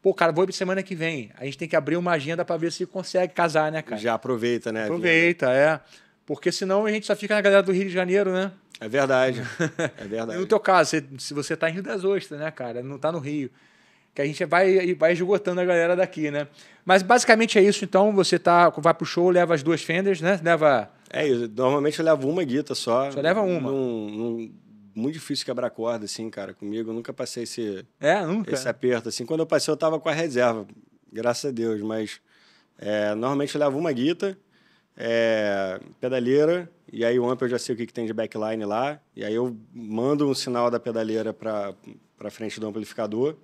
Pô, cara, vou semana que vem. A gente tem que abrir uma agenda para ver se consegue casar, né, cara? Já aproveita, né? Aproveita, é. Porque senão a gente só fica na galera do Rio de Janeiro, né? É verdade. É verdade. no teu caso, se você, você tá em Rio das Ostras, né, cara? Não tá no Rio que a gente vai, vai esgotando a galera daqui, né? Mas basicamente é isso, então. Você tá, vai pro show, leva as duas fenders, né? Leva. É, normalmente eu levo uma guita só. Só leva uma. Num, num, muito difícil quebrar corda, assim, cara, comigo. Eu nunca passei esse, é, nunca. esse aperto. Assim, quando eu passei, eu tava com a reserva, graças a Deus. Mas é, normalmente eu levo uma guita, é, pedaleira, e aí o amp eu já sei o que, que tem de backline lá. E aí eu mando um sinal da pedaleira para frente do amplificador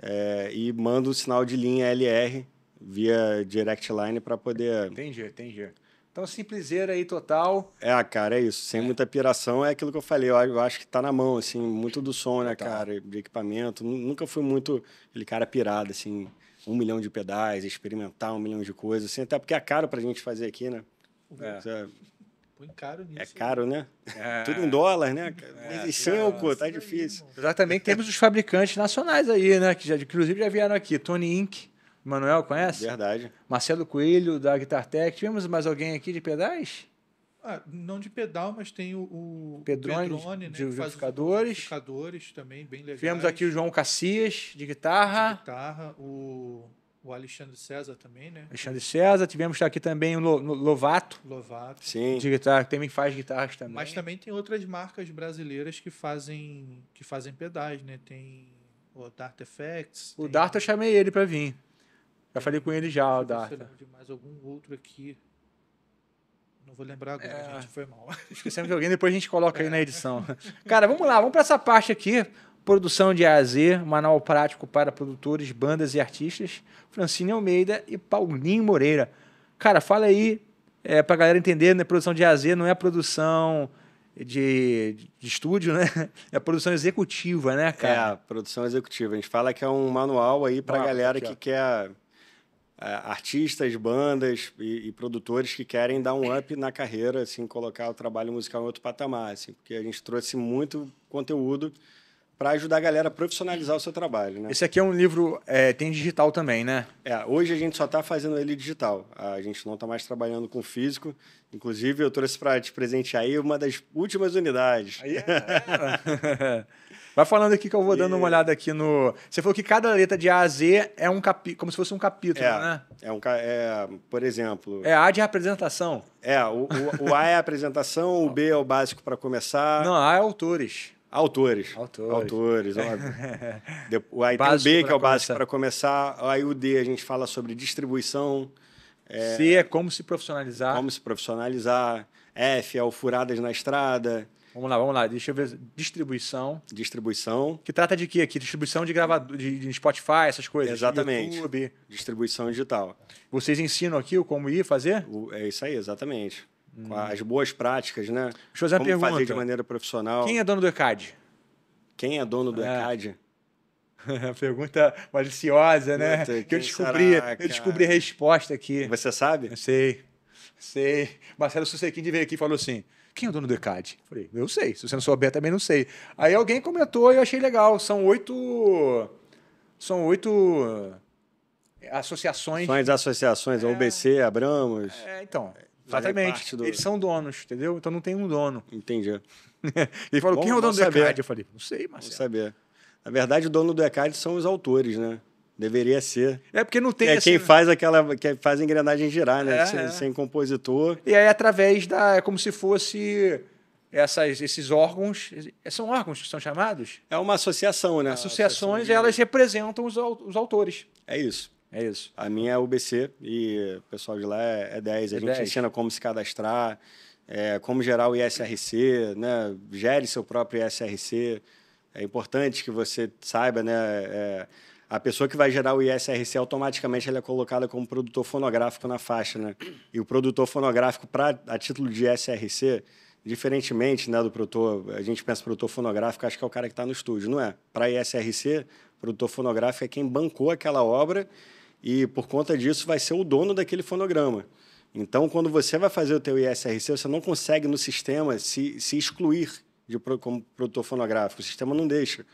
é, e manda o sinal de linha LR via direct line para poder. Entendi, entendi. Então, simpleseira aí total. É, cara, é isso. Sem é. muita piração, é aquilo que eu falei. Eu, acho que tá na mão, assim, muito do som, né, total. cara? De equipamento. Nunca fui muito aquele cara pirado, assim, um milhão de pedais, experimentar um milhão de coisas, assim, até porque é caro pra gente fazer aqui, né? É caro é nisso. É caro, né? É. Tudo em dólar, né? É, em cinco, é tá difícil. Já também temos os fabricantes nacionais aí, né? Que já, inclusive já vieram aqui. Tony Inc. Manuel, conhece? Verdade. Marcelo Coelho, da Guitar Tech. Tivemos mais alguém aqui de pedais? Ah, não de pedal, mas tem o, o Pedrone, Pedrone né, de amplificadores. também, bem legal. Tivemos aqui o João Cassias, de guitarra. De guitarra, o o Alexandre César também, né? Alexandre César, tivemos tá aqui também o Lovato. Lovato. Sim. De guitarra, que também faz guitarras também. Mas também tem outras marcas brasileiras que fazem que fazem pedais, né? Tem o Dart Effects. O tem... Dart eu chamei ele para vir. Já falei com ele já, o Dart. de mais algum outro aqui. Não vou lembrar agora, é... gente, foi mal. Esquecemos de alguém, depois a gente coloca é. aí na edição. Cara, vamos lá, vamos para essa parte aqui. Produção de AZ, manual prático para produtores, bandas e artistas, Francine Almeida e Paulinho Moreira. Cara, fala aí é, para a galera entender, né? Produção de AZ não é produção de, de estúdio, né? É produção executiva, né, cara? É, produção executiva. A gente fala que é um manual aí para a galera que quer é, artistas, bandas e, e, produtores que querem dar um up na carreira, assim, colocar o trabalho musical em outro patamar, assim, porque a gente trouxe muito conteúdo para ajudar a galera a profissionalizar o seu trabalho. Né? Esse aqui é um livro, é, tem digital também, né? É, hoje a gente só está fazendo ele digital. A gente não está mais trabalhando com físico. Inclusive, eu trouxe para te presentear aí uma das últimas unidades. Yeah. É, é. Vai falando aqui que eu vou dando e... uma olhada aqui no. Você falou que cada letra de A a Z é um capi... como se fosse um capítulo, é, né? É um ca... é, por exemplo. É A de apresentação. É, o, o, o A é a apresentação, o B é o básico para começar. Não, A é autores. Autores. Autores. Autores, óbvio. aí tem o B, que é o básico para começar. Aí o D, a gente fala sobre distribuição. É, C é como se profissionalizar. Como se profissionalizar. F é o furadas na estrada. Vamos lá, vamos lá. Deixa eu ver. Distribuição. Distribuição. Que trata de quê aqui? Distribuição de gravador, de, de, Spotify, essas coisas. Exatamente. YouTube. Distribuição digital. Vocês ensinam aqui o como ir fazer? O, é isso aí, exatamente. Hum. As boas práticas, né? Deixa eu fazer Como a pergunta. fazer de maneira profissional. Quem é dono do ECAD? Quem é dono do é. ECAD? pergunta maliciosa, né? Puta, que eu descobri, será, eu descobri a resposta aqui. Você sabe? Eu sei. Sei. Marcelo Sussequim veio aqui e falou assim: quem é o dono do ECAD? Falei, eu sei. Se você não souber, também não sei. Aí alguém comentou e eu achei legal. São oito. São oito é, associações. São as associações, a UBC, é. Abramos. É, então. Exatamente. Do... Eles são donos, entendeu? Então não tem um dono. Entendi. Ele falou, Bom, quem é o dono do ECAD? Eu falei, não sei, Marcelo. Vou saber. Na verdade, o dono do ECAD são os autores, né? Deveria ser. É porque não tem. É assim, quem faz aquela. que faz a engrenagem girar, né? É, sem, é. sem, compositor. E aí, através da. É como se fosse. Essas, esses órgãos. São órgãos que são chamados? É uma associação, né? Associações, associação de... elas representam os, os autores. É isso. É isso. A minha é UBC e o pessoal de lá é, é 10. A é gente 10. ensina como se cadastrar, é, como gerar o ISRC, né? gere seu próprio ISRC. É importante que você saiba, né? É, a pessoa que vai gerar o ISRC automaticamente ela é colocada como produtor fonográfico na faixa, né? E o produtor fonográfico, pra, a título de ISRC, diferentemente né, do produtor, a gente pensa produtor fonográfico, acho que é o cara que está no estúdio, não é? Para ISRC, produtor fonográfico é quem bancou aquela obra e por conta disso vai ser o dono daquele fonograma. Então, quando você vai fazer o teu ISRC, você não consegue no sistema se, se excluir de, como produtor fonográfico, o sistema não deixa.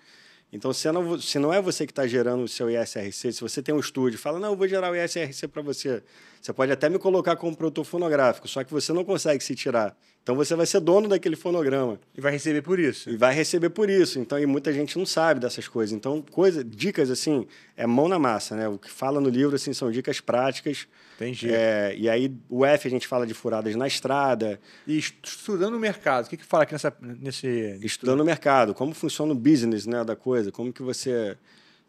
Então, se não, se não é você que está gerando o seu ISRC, se você tem um estúdio fala, não, eu vou gerar o ISRC para você, você pode até me colocar como produtor fonográfico, só que você não consegue se tirar então você vai ser dono daquele fonograma. E vai receber por isso. E vai receber por isso. Então, e muita gente não sabe dessas coisas. Então, coisa, dicas assim, é mão na massa, né? O que fala no livro assim são dicas práticas. Entendi. É, e aí o F a gente fala de furadas na estrada. E estudando o mercado, o que, que fala aqui nessa, nesse. Estudando o mercado, como funciona o business né, da coisa, como que você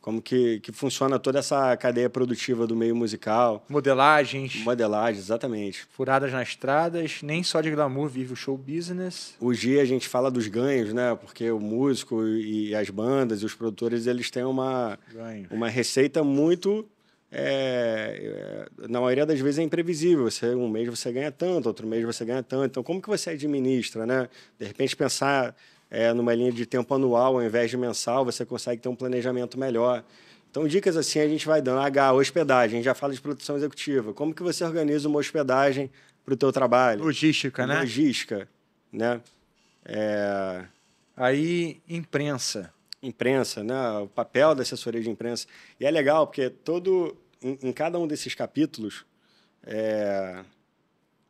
como que, que funciona toda essa cadeia produtiva do meio musical. Modelagens. Modelagens, exatamente. Furadas nas estradas, nem só de glamour vive o show business. O G a gente fala dos ganhos, né? Porque o músico e as bandas e os produtores, eles têm uma, uma receita muito... É, é, na maioria das vezes é imprevisível. Você, um mês você ganha tanto, outro mês você ganha tanto. Então, como que você administra, né? De repente, pensar é, numa linha de tempo anual ao invés de mensal, você consegue ter um planejamento melhor. Então, dicas assim a gente vai dando. H, hospedagem, já fala de produção executiva. Como que você organiza uma hospedagem para o teu trabalho? Logística, né? Logística, né? É... Aí, imprensa. Imprensa, né? O papel da assessoria de imprensa. E é legal, porque todo, em, em cada um desses capítulos, é,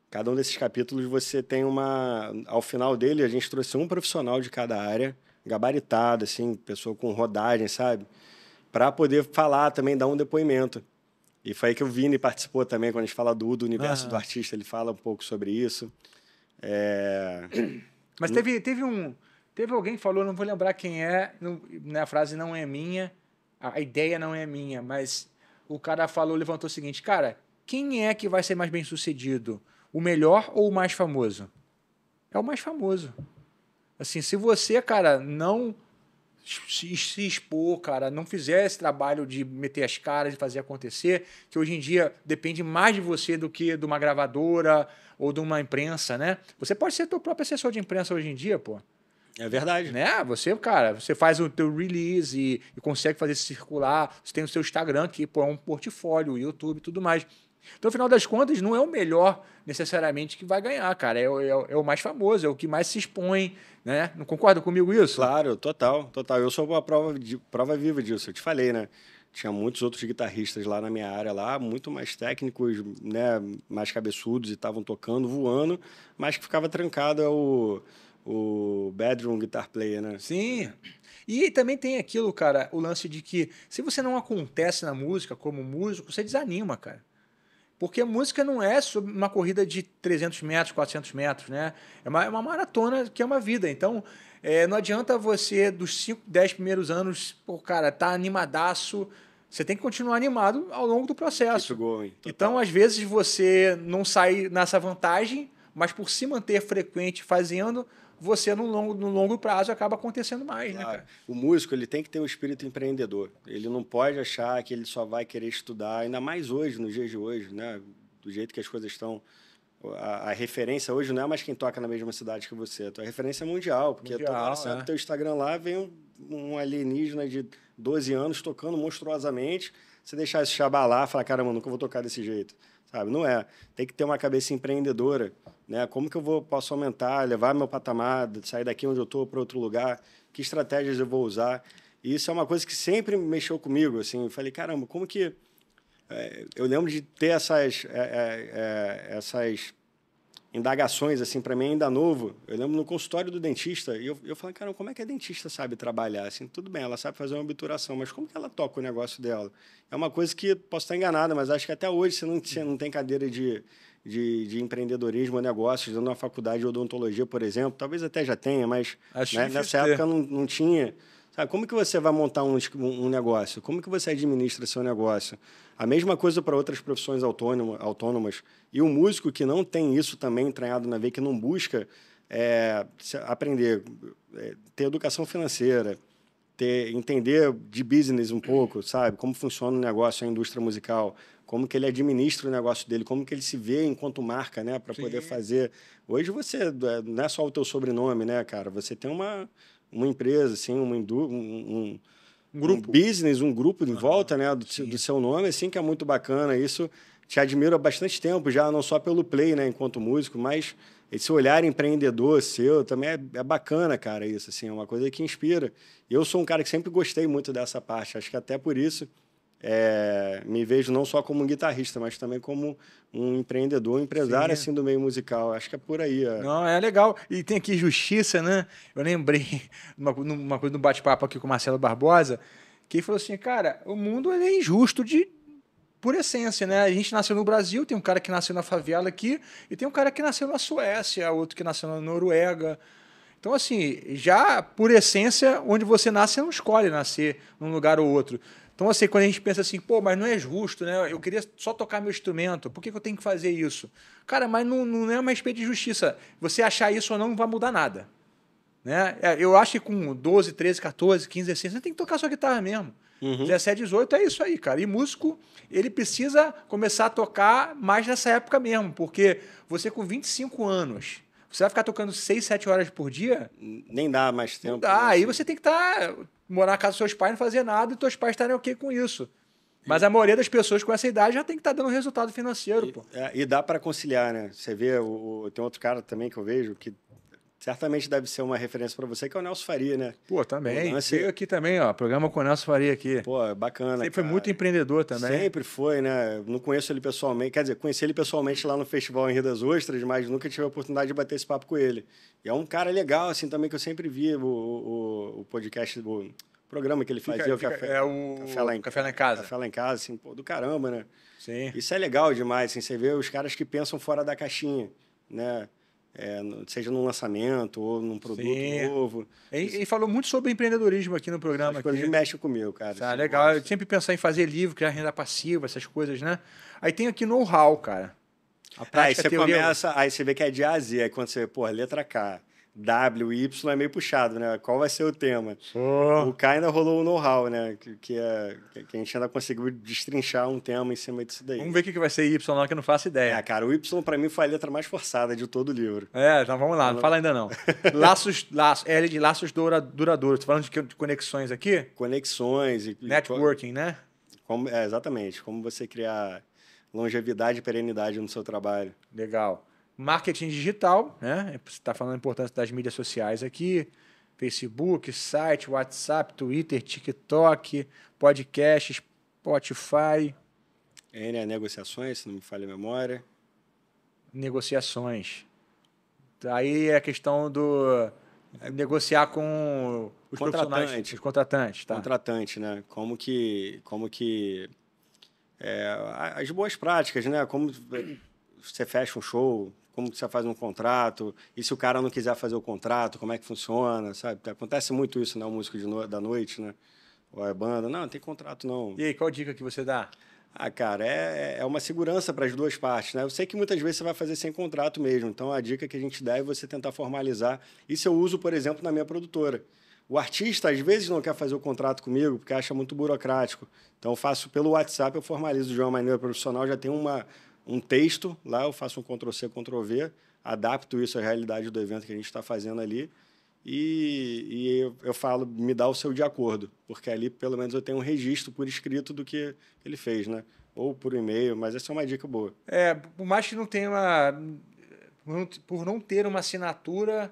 Cada um desses capítulos você tem uma. Ao final dele, a gente trouxe um profissional de cada área, gabaritado, assim, pessoa com rodagem, sabe? Para poder falar também, dar um depoimento. E foi aí que o Vini participou também, quando a gente fala do, do universo ah. do artista, ele fala um pouco sobre isso. É... Mas teve, teve um. Teve alguém que falou, não vou lembrar quem é, não, né, a frase não é minha, a ideia não é minha, mas o cara falou, levantou o seguinte, cara, quem é que vai ser mais bem sucedido? O melhor ou o mais famoso? É o mais famoso. Assim, se você, cara, não se expor, cara, não fizer esse trabalho de meter as caras e fazer acontecer, que hoje em dia depende mais de você do que de uma gravadora ou de uma imprensa, né? Você pode ser teu próprio assessor de imprensa hoje em dia, pô. É verdade. Né? Você, cara, você faz o teu release e, e consegue fazer circular, você tem o seu Instagram, que pô, é um portfólio, YouTube e tudo mais. Então, no final das contas, não é o melhor necessariamente que vai ganhar, cara. É, é, é o mais famoso, é o que mais se expõe, né? Não concorda comigo isso? Claro, total, total. Eu sou uma prova, de, prova viva disso, eu te falei, né? Tinha muitos outros guitarristas lá na minha área, lá, muito mais técnicos, né? Mais cabeçudos e estavam tocando, voando, mas que ficava trancado é o, o bedroom guitar player, né? Sim. E também tem aquilo, cara, o lance de que se você não acontece na música como músico, você desanima, cara. Porque música não é sobre uma corrida de 300 metros, 400 metros, né? É uma, é uma maratona que é uma vida. Então, é, não adianta você, dos 5, 10 primeiros anos, pô, cara, tá animadaço. Você tem que continuar animado ao longo do processo. então, às vezes, você não sai nessa vantagem, mas por se manter frequente fazendo, você no longo, no longo prazo acaba acontecendo mais, né, claro. né, cara? O músico, ele tem que ter um espírito empreendedor. Ele não pode achar que ele só vai querer estudar, ainda mais hoje, nos dias de hoje, né? Do jeito que as coisas estão. A, a referência hoje não é mais quem toca na mesma cidade que você. A tua referência é mundial, porque mundial, tu, você é. no teu Instagram lá vem um, um alienígena de 12 anos tocando monstruosamente. Você deixar esse xabá lá, falar, caramba, nunca vou tocar desse jeito sabe? Não é. Tem que ter uma cabeça empreendedora, né? Como que eu vou posso aumentar, levar meu patamar, sair daqui onde eu estou para outro lugar? Que estratégias eu vou usar? E isso é uma coisa que sempre mexeu comigo, assim. Eu falei, caramba, como que eh, eu lembro de ter essas, eh, eh, essas indagações, assim, para mim ainda novo. Eu lembro no consultório do dentista, e eu, eu falei, cara, como é que a dentista sabe trabalhar? Assim, tudo bem, ela sabe fazer uma obturação, mas como que ela toca o negócio dela? É uma coisa que, posso estar enganada, mas acho que até hoje você não, você não tem cadeira de, de, de empreendedorismo, negócios, dando uma faculdade de odontologia, por exemplo. Talvez até já tenha, mas né, nessa época não, não tinha. Sabe, como que você vai montar um, um negócio? Como que você administra seu negócio? A mesma coisa para outras profissões autônoma, autônomas e o músico que não tem isso também entranhado na veia, que não busca é, aprender, é, ter educação financeira, ter, entender de business um pouco, sabe? Como funciona o negócio, a indústria musical, como que ele administra o negócio dele, como que ele se vê enquanto marca, né? Para poder fazer... Hoje você... É, não é só o teu sobrenome, né, cara? Você tem uma, uma empresa, assim, uma indú um, um um grupo. Um business, um grupo em ah, volta né, do, do, seu nome, assim, que é muito bacana. Isso te admiro há bastante tempo já, não só pelo play, né, enquanto músico, mas esse olhar empreendedor seu também é, é, bacana, cara, isso, assim, é uma coisa que inspira. Eu sou um cara que sempre gostei muito dessa parte, acho que até por isso é, me vejo não só como um guitarrista, mas também como um empreendedor, um empresário, Sim. assim, do meio musical. Acho que é por aí. É. Não, é legal. E tem aqui justiça, né? Eu lembrei uma, coisa do bate-papo aqui com o Marcelo Barbosa, que ele falou assim, cara, o mundo é injusto de por essência, né? A gente nasceu no Brasil, tem um cara que nasceu na favela aqui, e tem um cara que nasceu na Suécia, outro que nasceu na Noruega. Então, assim, já por essência, onde você nasce, você não escolhe nascer num lugar ou outro. Então, assim, quando a gente pensa assim, pô, mas não é justo, né? Eu queria só tocar meu instrumento, por que, que eu tenho que fazer isso? Cara, mas não, não é uma respeito de justiça. Você achar isso ou não, não vai mudar nada. Né? É, eu acho que com 12, 13, 14, 15, 16, você tem que tocar sua guitarra mesmo. Uhum. 17, 18 é isso aí, cara. E músico, ele precisa começar a tocar mais nessa época mesmo, porque você com 25 anos, você vai ficar tocando 6, 7 horas por dia? Nem dá mais tempo. Não dá. Né? Aí você tem que estar, tá, morar na casa dos seus pais, não fazer nada e seus pais estarem ok com isso. Mas a maioria das pessoas com essa idade já tem que estar tá dando resultado financeiro, e, pô. É, e dá para conciliar, né? Você vê, o, o, tem outro cara também que eu vejo que certamente deve ser uma referência para você, que é o Nelson Faria, né? Pô, também. Lance... Veio aqui também, ó, programa com o Nelson Faria aqui. Pô, bacana. Sempre cara. foi muito empreendedor também. Sempre foi, né? Não conheço ele pessoalmente, quer dizer, conheci ele pessoalmente lá no Festival em Rio das Ostras, mas nunca tive a oportunidade de bater esse papo com ele. E é um cara legal, assim, também, que eu sempre vi o, o, o podcast do programa que ele fazia, fica, o café, é o café lá, em, café lá em casa. Café lá em casa, assim, pô, do caramba, né? Sim. Isso é legal demais, assim, você vê os caras que pensam fora da caixinha, né? é, seja num lançamento ou num produto Sim. novo. E, e, falou muito sobre empreendedorismo aqui no programa. As coisas aqui. mexem comigo, cara. Tá, legal. Gosta. Eu sempre pensar em fazer livro, criar renda passiva, essas coisas, né? Aí tem aqui know-how, cara. A prática, aí você teoria... começa, aí você vê que é de A a Z, aí quando você pô, letra K, W, Y é meio puxado, né? Qual vai ser o tema? Oh. O K ainda rolou o know-how, né? Que, que, é, que a gente ainda conseguiu destrinchar um tema em cima disso daí. Vamos ver o que vai ser Y lá, que eu não faço ideia. É, cara, o Y para mim foi a letra mais forçada de todo o livro. É, então vamos lá, não, não fala ainda não. laços, laços, L de laços dura, duradouros. Tô falando de, de conexões aqui? Conexões. E, Networking, e, né? Como, é, exatamente. Como você criar longevidade e perenidade no seu trabalho. Legal marketing digital, né? Você está falando da importância das mídias sociais aqui. Facebook, site, WhatsApp, Twitter, TikTok, podcast, Spotify. É, é negociações, se não me falha a memória. Negociações. Aí é a questão do é, negociar com os contratantes, os contratantes, tá? Contratante, né? Como que, como que é, as boas práticas, né? Como você fecha um show, como que você faz um contrato, e se o cara não quiser fazer o contrato, como é que funciona, sabe? Acontece muito isso, né? O músico no... da noite, né? Ou é banda, não, não tem contrato não. E aí, qual dica que você dá? Ah, cara, é, é uma segurança para as duas partes, né? Eu sei que muitas vezes você vai fazer sem contrato mesmo, então a dica que a gente dá é você tentar formalizar. Isso eu uso, por exemplo, na minha produtora. O artista às vezes não quer fazer o contrato comigo porque acha muito burocrático. Então eu faço pelo WhatsApp, eu formalizo de uma maneira profissional, já tem uma, um texto, lá eu faço um Ctrl-C, Ctrl-V, adapto isso à realidade do evento que a gente está fazendo ali e, e eu, eu, falo, me dá o seu de acordo, porque ali pelo menos eu tenho um registro por escrito do que ele fez, né? Ou por e-mail, mas essa é uma dica boa. É, por mais que não tenha uma... Por não ter uma assinatura,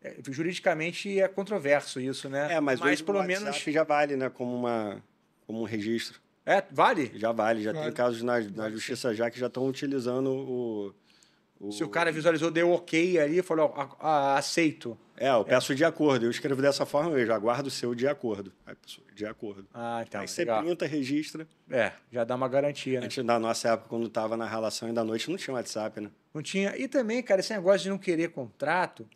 é, juridicamente é controverso isso, né? É, mas, mas hoje, pelo menos já vale, né? Como uma como um registro. É, vale? Já vale, já vale. tem casos na, na justiça já que já estão utilizando o, o, Se o cara visualizou, deu ok ali, falou, a, ah, a, ah, aceito. É, eu peço de acordo, eu escrevo dessa forma, eu já aguardo o seu de acordo. de acordo. Ah, então. Aí legal. você registra. É, já dá uma garantia, né? Antes, na nossa época, quando estava na relação ainda à noite, não tinha WhatsApp, né? Não tinha. E também, cara, esse negócio de não querer contrato,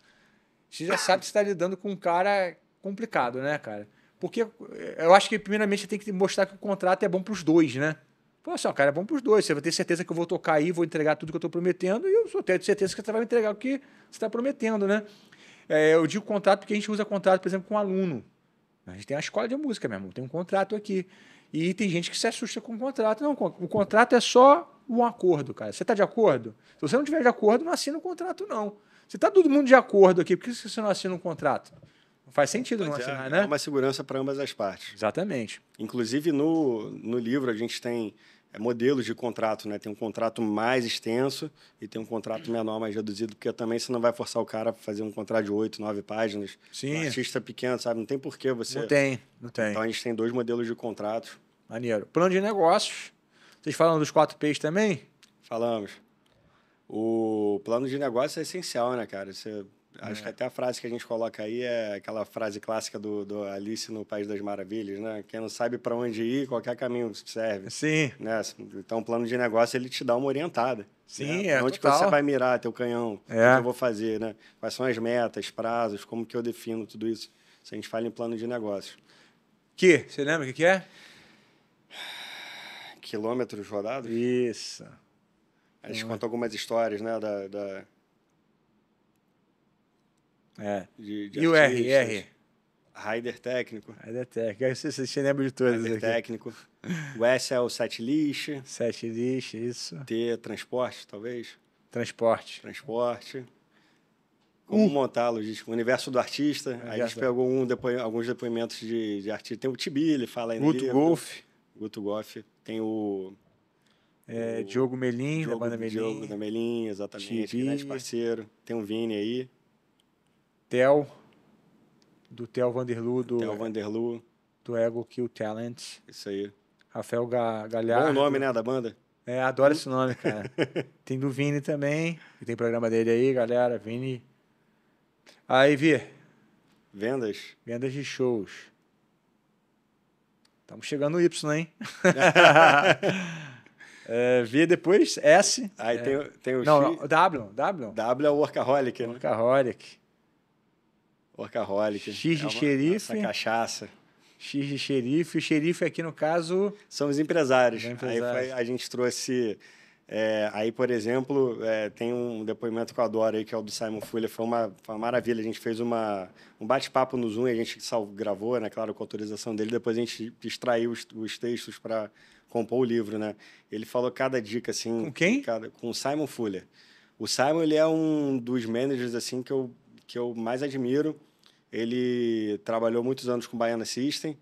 você já sabe que você está lidando com um cara complicado, né, cara? Porque eh, eu acho que, primeiramente, você tem que mostrar que o contrato é bom para os dois, né? Pô, assim, ó, cara, é bom para os dois. Você vai ter certeza que eu vou tocar aí, vou entregar tudo que eu estou prometendo, e eu só tenho certeza que você vai entregar o que você está prometendo, né? É, eu digo contrato porque a gente usa contrato, por exemplo, com um aluno. A gente tem a escola de música mesmo, tem um contrato aqui. E tem gente que se assusta com o contrato. Não, o contrato é só um acordo, cara. Você está de acordo? Se você não tiver de acordo, não assina o contrato, não. Você está todo mundo de acordo aqui, por que você não assina um contrato? faz sentido pois não é, assinar, é, né? É uma segurança para ambas as partes. Exatamente. Inclusive, no, no livro, a gente tem é, modelos de contrato, né? Tem um contrato mais extenso e tem um contrato menor, mais reduzido, porque também você não vai forçar o cara a fazer um contrato de oito, nove páginas. Sim. Um artista pequeno, sabe? Não tem porquê você. Não tem, não tem. Então a gente tem dois modelos de contrato. Maneiro. Plano de negócios. Vocês falam dos quatro P's também? Falamos. O plano de negócio é essencial, né, cara? Você Acho é. que até a frase que a gente coloca aí é aquela frase clássica do, do Alice no País das Maravilhas, né? Quem não sabe para onde ir, qualquer caminho serve. Sim. Né? Então, o plano de negócio, ele te dá uma orientada. Sim, né? é Onde total. que você vai mirar teu canhão? É. O que eu vou fazer, né? Quais são as metas, prazos, como que eu defino tudo isso? Se a gente fala em plano de negócio. Que? Você lembra o que, que é? Quilômetros rodados? Isso. A gente hum. conta algumas histórias, né? da, da é. De, de e o R R, Raider técnico. Raider técnico. Você, você lembra de todas Raider aqui. técnico. O S é o setlist. Setlist, isso. T, transporte, talvez. Transporte. Transporte. Como um. montar logística. O universo do artista. Aí a gente pegou um depo... alguns depoimentos de, de artista. Tem o Tibi, ele fala ainda. Guto Golf. Guto Golf. Tem o... É, o... Diogo Melim, Diogo, da banda Melim. Diogo da Melim, exatamente. Tibi. Grande parceiro. Tem o um Vini aí. Theo, do Theo Vanderlu, do Theo Vanderlu, do Ego Kill Talent. Isso aí. Rafael Ga Galhardo. Bom nome, né, da banda? É, adoro esse nome, cara. tem do Vini também, que tem programa dele aí, galera, Vini. Aí, Vi. Vendas. Vendas de shows. Estamos chegando no Y, hein? é, v depois S. Aí é, tem, tem o Não, X. W. W. W é o Workaholic, né? Workaholic. Workaholic. X de é, é xerife. Essa cachaça. X de xerife. O xerife aqui, no caso... São os empresários. É empresário. Aí a gente trouxe... É, aí, por exemplo, é, tem um depoimento que eu adoro aí, que é o do Simon Fuller. Foi uma, foi uma maravilha. A gente fez uma, um bate-papo no Zoom, a gente salvo, gravou, né, claro, com a autorização dele. Depois a gente extraiu os, os textos para compor o livro, né? Ele falou cada dica, assim... Com quem? Cada, com o Simon Fuller. O Simon, ele é um dos managers, assim, que eu, que eu mais admiro. Ele trabalhou muitos anos com Baiana System.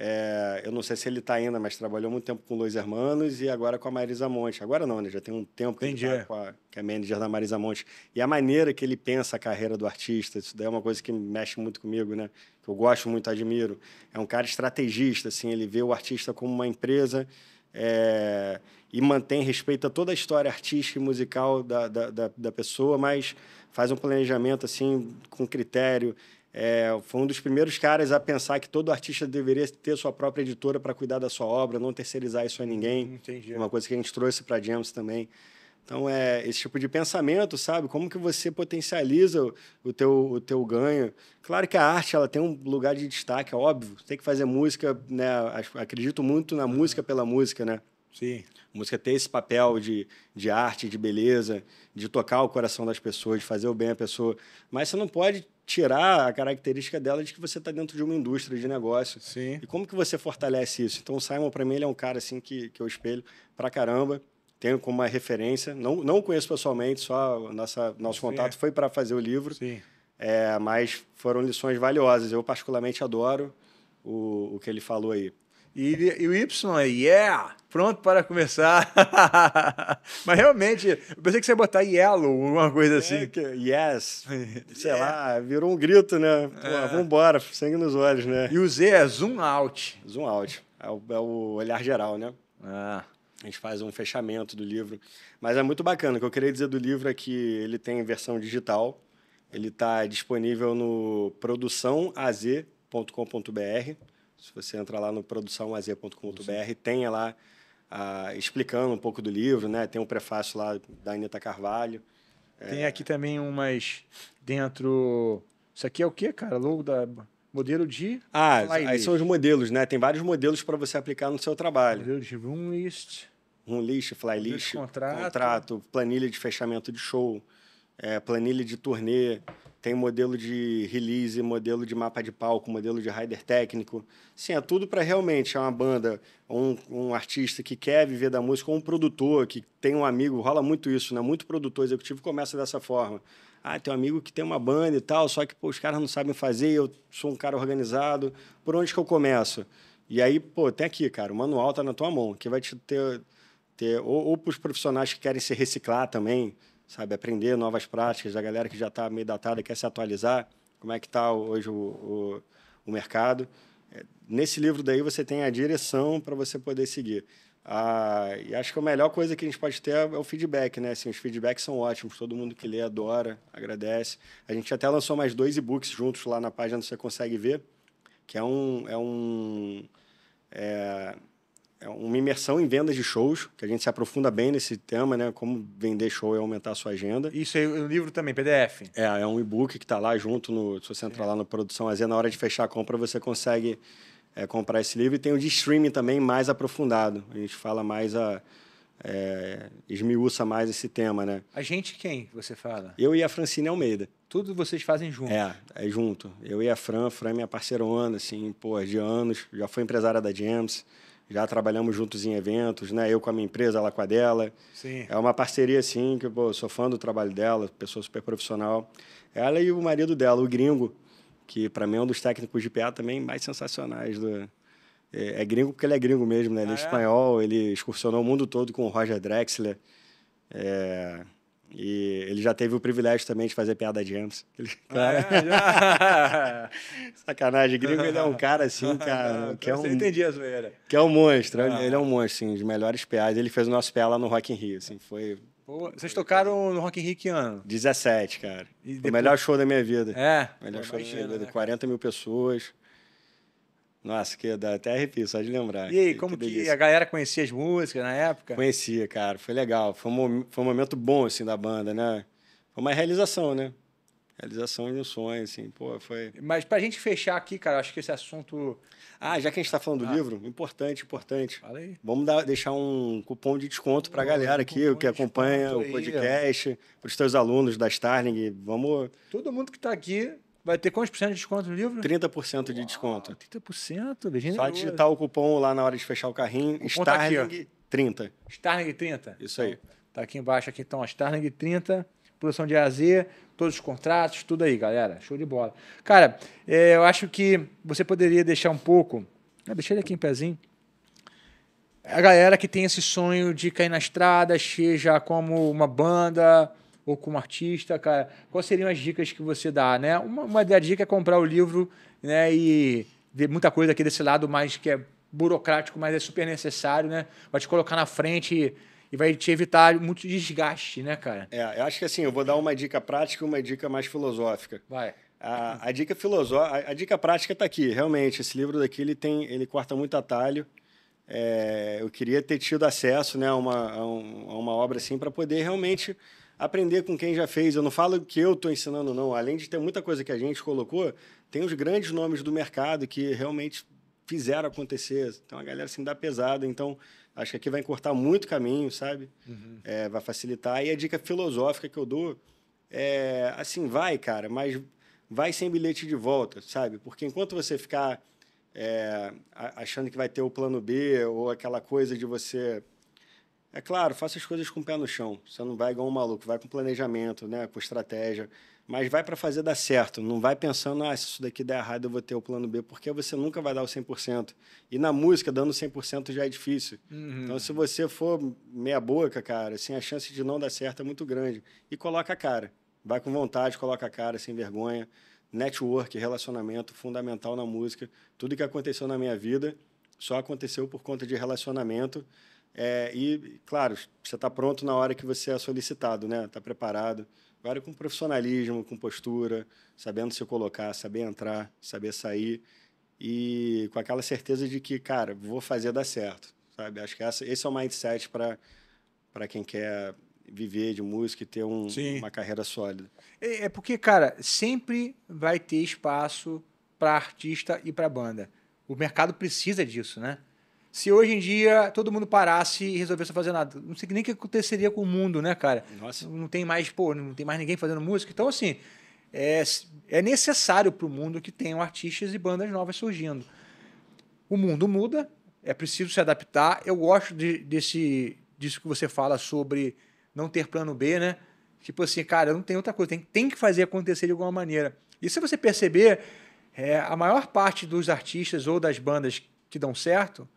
É, eu não sei se ele está ainda, mas trabalhou muito tempo com dois Hermanos e agora com a Marisa Monte. Agora não, né? Já tem um tempo que Entendi. ele tá é. com a, que é manager da Marisa Monte. E a maneira que ele pensa a carreira do artista, isso daí é uma coisa que mexe muito comigo, né? Que eu gosto muito, admiro. É um cara estrategista, assim, ele vê o artista como uma empresa é, e mantém, respeita toda a história artística e musical da, da, da, da pessoa, mas faz um planejamento, assim, com critério é, foi um dos primeiros caras a pensar que todo artista deveria ter sua própria editora para cuidar da sua obra, não terceirizar isso a ninguém. Entendi. Uma coisa que a gente trouxe para James também. Então, é esse tipo de pensamento, sabe? Como que você potencializa o, o teu, o teu ganho? Claro que a arte ela tem um lugar de destaque, é óbvio. Tem que fazer música, né? Acredito muito na uhum. música pela música, né? Sim. A música tem esse papel de, de arte, de beleza, de tocar o coração das pessoas, de fazer o bem à pessoa. Mas você não pode tirar a característica dela de que você está dentro de uma indústria de negócio. Sim. E como que você fortalece isso? Então, o Simon, para mim, ele é um cara assim que, que eu espelho para caramba. Tenho como uma referência. Não, não conheço pessoalmente, só nossa, nosso Sim, contato foi para fazer o livro. Sim. É, mas foram lições valiosas. Eu, particularmente, adoro o, o que ele falou aí. E, e o Y é yeah, pronto para começar. Mas realmente, eu pensei que você ia botar yellow, alguma coisa é, assim. Que, yes, sei yeah. É. lá, virou um grito, né? Pô, é. vambora, sangue nos olhos, né? E o Z é zoom out. Zoom out, é o, é o olhar geral, né? Ah. A gente faz um fechamento do livro. Mas é muito bacana. O que eu queria dizer do livro é que ele tem versão digital. Ele está disponível no produçãoaz.com.br. Se você entrar lá no produçãoaz.com.br, tem lá ah, explicando um pouco do livro, né? Tem um prefácio lá da Anita Carvalho. É. Tem é... aqui também umas dentro. Isso aqui é o quê, cara? Logo da modelo de. Ah, aí são os modelos, né? Tem vários modelos para você aplicar no seu trabalho. Modelo de list. Room list, fly list, contrato. contrato planilha de fechamento de show, é, planilha de turnê. Tem modelo de release, modelo de mapa de palco, modelo de rider técnico. Sim, é tudo para realmente é uma banda, um, um artista que quer viver da música, ou um produtor que tem um amigo, rola muito isso, né? Muito produtor executivo começa dessa forma. Ah, tem um amigo que tem uma banda e tal, só que pô, os caras não sabem fazer, eu sou um cara organizado, por onde que eu começo? E aí, pô, tem aqui, cara, o manual tá na tua mão, que vai te ter, ter ou, ou para os profissionais que querem se reciclar também, sabe? Aprender novas práticas da galera que já está meio datada, quer se atualizar, como é que está hoje o, o, o, mercado. É, nesse livro daí você tem a direção para você poder seguir. Ah, e acho que a melhor coisa que a gente pode ter é o feedback, né? Assim, os feedbacks são ótimos, todo mundo que lê adora, agradece. A gente até lançou mais dois e-books juntos lá na página, você consegue ver, que é um... É um é, é uma imersão em vendas de shows, que a gente se aprofunda bem nesse tema, né? Como vender show e é aumentar a sua agenda. Isso aí, é o livro também, PDF? É, é um e-book que está lá junto, no, se você entrar lá na Produção Azia, na hora de fechar a compra, você consegue é, comprar esse livro. E tem o de streaming também, mais aprofundado. A gente fala mais a... É, esmiuça mais esse tema, né? A gente quem você fala? Eu e a Francine Almeida. Tudo vocês fazem junto? É, é junto. Eu e a Fran, a Fran é minha parceirona, assim, pô, de anos. Já foi empresária da James já trabalhamos juntos em eventos, né? Eu com a minha empresa, ela com a dela. Sim. É uma parceria, assim, que pô, sou fã do trabalho dela, pessoa super profissional. Ela e o marido dela, o gringo, que para mim é um dos técnicos de PA também mais sensacionais do, é, é, gringo porque ele é gringo mesmo, né? Ele é ah, é, é espanhol, ele excursionou o mundo todo com o Roger Drexler. É, e ele já teve o privilégio também de fazer piada de James. Ele, cara... é, Sacanagem, gringo, ele é um cara assim, cara. que é um, a zoeira. Que é um monstro, ah. ele é um monstro, assim, os melhores piadas. Ele fez o nosso pé lá no Rock in Rio, assim, foi. vocês tocaram no Rock in Rio que ano? 17, cara. Depois... O melhor show da minha vida. É. O melhor show imagina, da minha vida. Né, 40 mil pessoas. Nossa, que dá até arrepio só de lembrar. E aí, como que, que, a galera conhecia as músicas na época? Conhecia, cara. Foi legal. Foi um, foi um momento bom, assim, da banda, né? Foi uma realização, né? Realização de um sonho, assim, pô, foi... Mas pra gente fechar aqui, cara, acho que esse assunto... Ah, já que a gente tá falando do ah. livro, importante, importante. Fala aí. Vamos dar, deixar um cupom de desconto pra oh, galera um aqui, que acompanha o podcast, aí, pros teus alunos da Starling, vamos... Todo mundo que tá aqui Vai ter quantos por cento de desconto no livro? 30% de Uau, desconto. 30%? Virginia, Só digitar o cupom lá na hora de fechar o carrinho. O Starling tá aqui, 30. Starling 30? Isso aí. Então, tá aqui embaixo aqui, então. Starling 30, produção de AZ, todos os contratos, tudo aí, galera. Show de bola. Cara, é, eu acho que você poderia deixar um pouco... Ah, deixa ele aqui em pezinho a galera que tem esse sonho de cair na estrada, seja como uma banda, ou como artista, cara, quais seriam as dicas que você dá, né? Uma, uma dica é comprar o livro, né? E ver muita coisa aqui desse lado mais que é burocrático, mas é super necessário, né? Vai te colocar na frente e, e vai te evitar muito desgaste, né, cara? É, eu acho que assim, eu vou dar uma dica prática e uma dica mais filosófica. Vai. A, a dica filosófica, a, dica prática está aqui, realmente. Esse livro daqui ele tem, ele corta muito atalho. É, eu queria ter tido acesso, né, a uma, a um, a uma obra assim para poder realmente aprender com quem já fez. Eu não falo que eu estou ensinando, não. Além de ter muita coisa que a gente colocou, tem os grandes nomes do mercado que realmente fizeram acontecer. Então a galera assim dá pesada. Então acho que aqui vai encurtar muito caminho, sabe? Uhum. É, vai facilitar. E a dica filosófica que eu dou é assim: vai, cara, mas vai sem bilhete de volta, sabe? Porque enquanto você ficar é, achando que vai ter o plano B ou aquela coisa de você é claro, faça as coisas com o pé no chão. Você não vai igual um maluco, vai com planejamento, né, com estratégia, mas vai para fazer dar certo. Não vai pensando, ah, se isso daqui der errado, eu vou ter o plano B, porque você nunca vai dar o 100%. E na música, dando 100% já é difícil. Uhum. Então, se você for meia boca, cara, assim, a chance de não dar certo é muito grande. E coloca a cara. Vai com vontade, coloca a cara, sem vergonha. Network, relacionamento, fundamental na música. Tudo que aconteceu na minha vida só aconteceu por conta de relacionamento é, e, claro, você está pronto na hora que você é solicitado, né? Está preparado. Agora com profissionalismo, com postura, sabendo se colocar, saber entrar, saber sair e com aquela certeza de que, cara, vou fazer dar certo, sabe? Acho que essa, esse é o mindset para quem quer viver de música e ter um, uma carreira sólida. É, é porque, cara, sempre vai ter espaço para artista e para banda. O mercado precisa disso, né? se hoje em dia todo mundo parasse e resolvesse fazer nada. Não sei nem o que aconteceria com o mundo, né, cara? Nossa. Não tem mais, pô, não tem mais ninguém fazendo música. Então, assim, é, é necessário para o mundo que tenham artistas e bandas novas surgindo. O mundo muda, é preciso se adaptar. Eu gosto de, desse, disso que você fala sobre não ter plano B, né? Tipo assim, cara, não tem outra coisa, tem, tem que fazer acontecer de alguma maneira. E se você perceber, é, a maior parte dos artistas ou das bandas que dão certo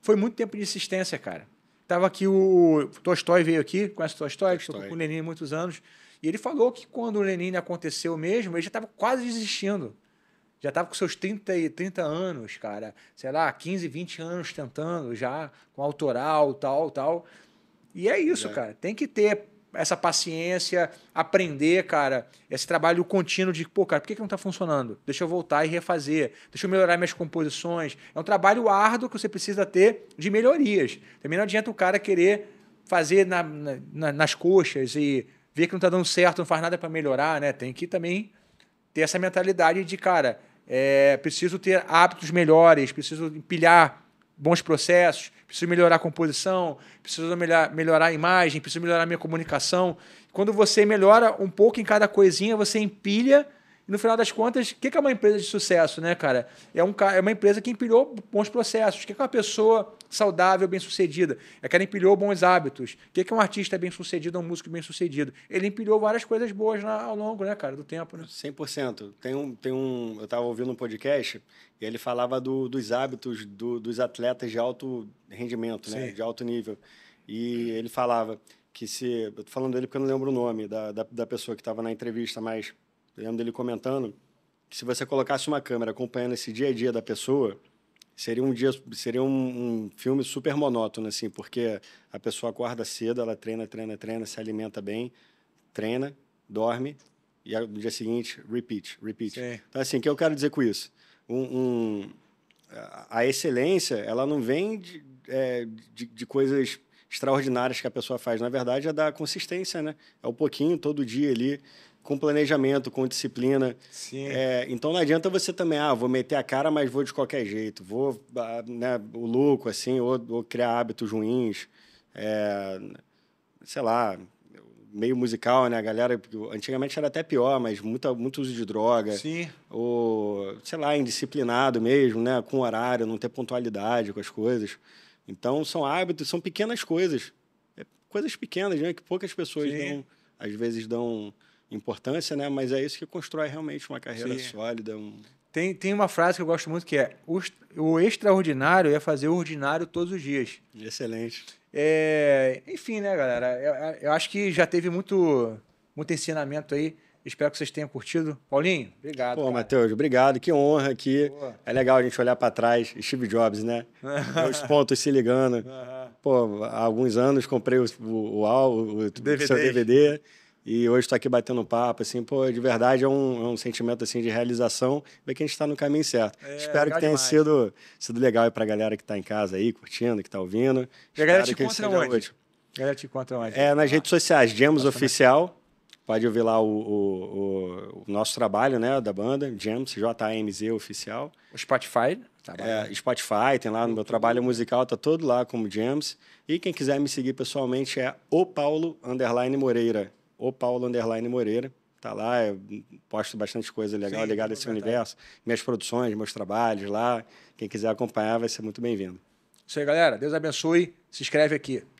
foi muito tempo de insistência, cara. Tava aqui o Tolstói veio aqui, conhece o Tolstói, que estou com o Lenin há muitos anos, e ele falou que quando o Lenin aconteceu mesmo, ele já estava quase desistindo. Já estava com seus 30, e 30 anos, cara. Sei lá, 15, 20 anos tentando já, com autoral, tal, tal. E é isso, é. cara. Tem que ter essa paciência, aprender, cara, esse trabalho contínuo de, pô, cara, por que, que não está funcionando? Deixa eu voltar e refazer, deixa eu melhorar minhas composições. É um trabalho árduo que você precisa ter de melhorias. Também não adianta o cara querer fazer na, na, nas coxas e ver que não está dando certo, não faz nada para melhorar, né? Tem que também ter essa mentalidade de, cara, é, preciso ter hábitos melhores, preciso empilhar bons processos, preciso melhorar a composição, preciso melhor, melhorar a imagem, preciso melhorar a minha comunicação. Quando você melhora um pouco em cada coisinha, você empilha e no final das contas, o que é uma empresa de sucesso, né, cara? É, um, é uma empresa que empilhou bons processos. O que é uma pessoa saudável, bem-sucedida? É que ela empilhou bons hábitos. O que é um artista bem-sucedido, um músico bem-sucedido? Ele empilhou várias coisas boas ao longo, né, cara, do tempo, né? 100%. Tem um, tem um, eu estava ouvindo um podcast e ele falava do, dos hábitos do, dos atletas de alto rendimento, né? De alto nível. E ele falava que se... Eu tô falando dele porque eu não lembro o nome da, da, da pessoa que estava na entrevista, mas lembro dele comentando que se você colocasse uma câmera acompanhando esse dia a dia da pessoa, seria um dia seria um, um, filme super monótono assim, porque a pessoa acorda cedo, ela treina, treina, treina, se alimenta bem, treina, dorme e no dia seguinte repeat, repeat. Sim. Então assim, o que eu quero dizer com isso? Um, um, a excelência ela não vem de, é, de, de coisas extraordinárias que a pessoa faz. Na verdade, é da consistência, né? É o um pouquinho todo dia ali com planejamento, com disciplina. É, então não adianta você também, ah, vou meter a cara, mas vou de qualquer jeito, vou ah, né, o louco, assim, ou, ou criar hábitos ruins. É, sei lá, meio musical, né? A galera, antigamente era até pior, mas muita, muito uso de droga. Sim. Ou, sei lá, indisciplinado mesmo, né? Com horário, não ter pontualidade com as coisas. Então, são hábitos, são pequenas coisas. É, coisas pequenas, né? Que poucas pessoas, dão, às vezes, dão importância, né? Mas é isso que constrói realmente uma carreira Sim. sólida. Um... Tem, tem uma frase que eu gosto muito que é o, o extraordinário é fazer o ordinário todos os dias. Excelente. É, enfim, né, galera? Eu, eu, acho que já teve muito, muito ensinamento aí. Espero que vocês tenham curtido. Paulinho, obrigado. Pô, Matheus, obrigado. Que honra aqui. É legal a gente olhar para trás. Steve Jobs, né? Os pontos se ligando. Pô, há alguns anos comprei o, o, o, o, o DVD. seu DVD. E hoje estou tá aqui batendo papo, assim, pô, de verdade é um, é um sentimento assim de realização, ver que a gente está no caminho certo. É, Espero que tenha sido, sido legal para a galera que está em casa aí, curtindo, que está ouvindo. E a galera te encontra onde? Útil. A galera te encontra onde? É, nas ah, redes sociais, Gems Oficial. Pode ouvir lá o, o, o, nosso trabalho, né, da banda, Gems, J-A-M-Z Oficial. O Spotify? Tá é, Spotify, tem lá no meu trabalho musical, tá todo lá como James. E quem quiser me seguir pessoalmente é o Paulo Underline Moreira o Paulo Underline Moreira. Tá lá, eu posto bastante coisa legal Sim, ligada a esse é universo. Minhas produções, meus trabalhos lá. Quem quiser acompanhar vai ser muito bem-vindo. Isso aí, galera. Deus abençoe. Se inscreve aqui.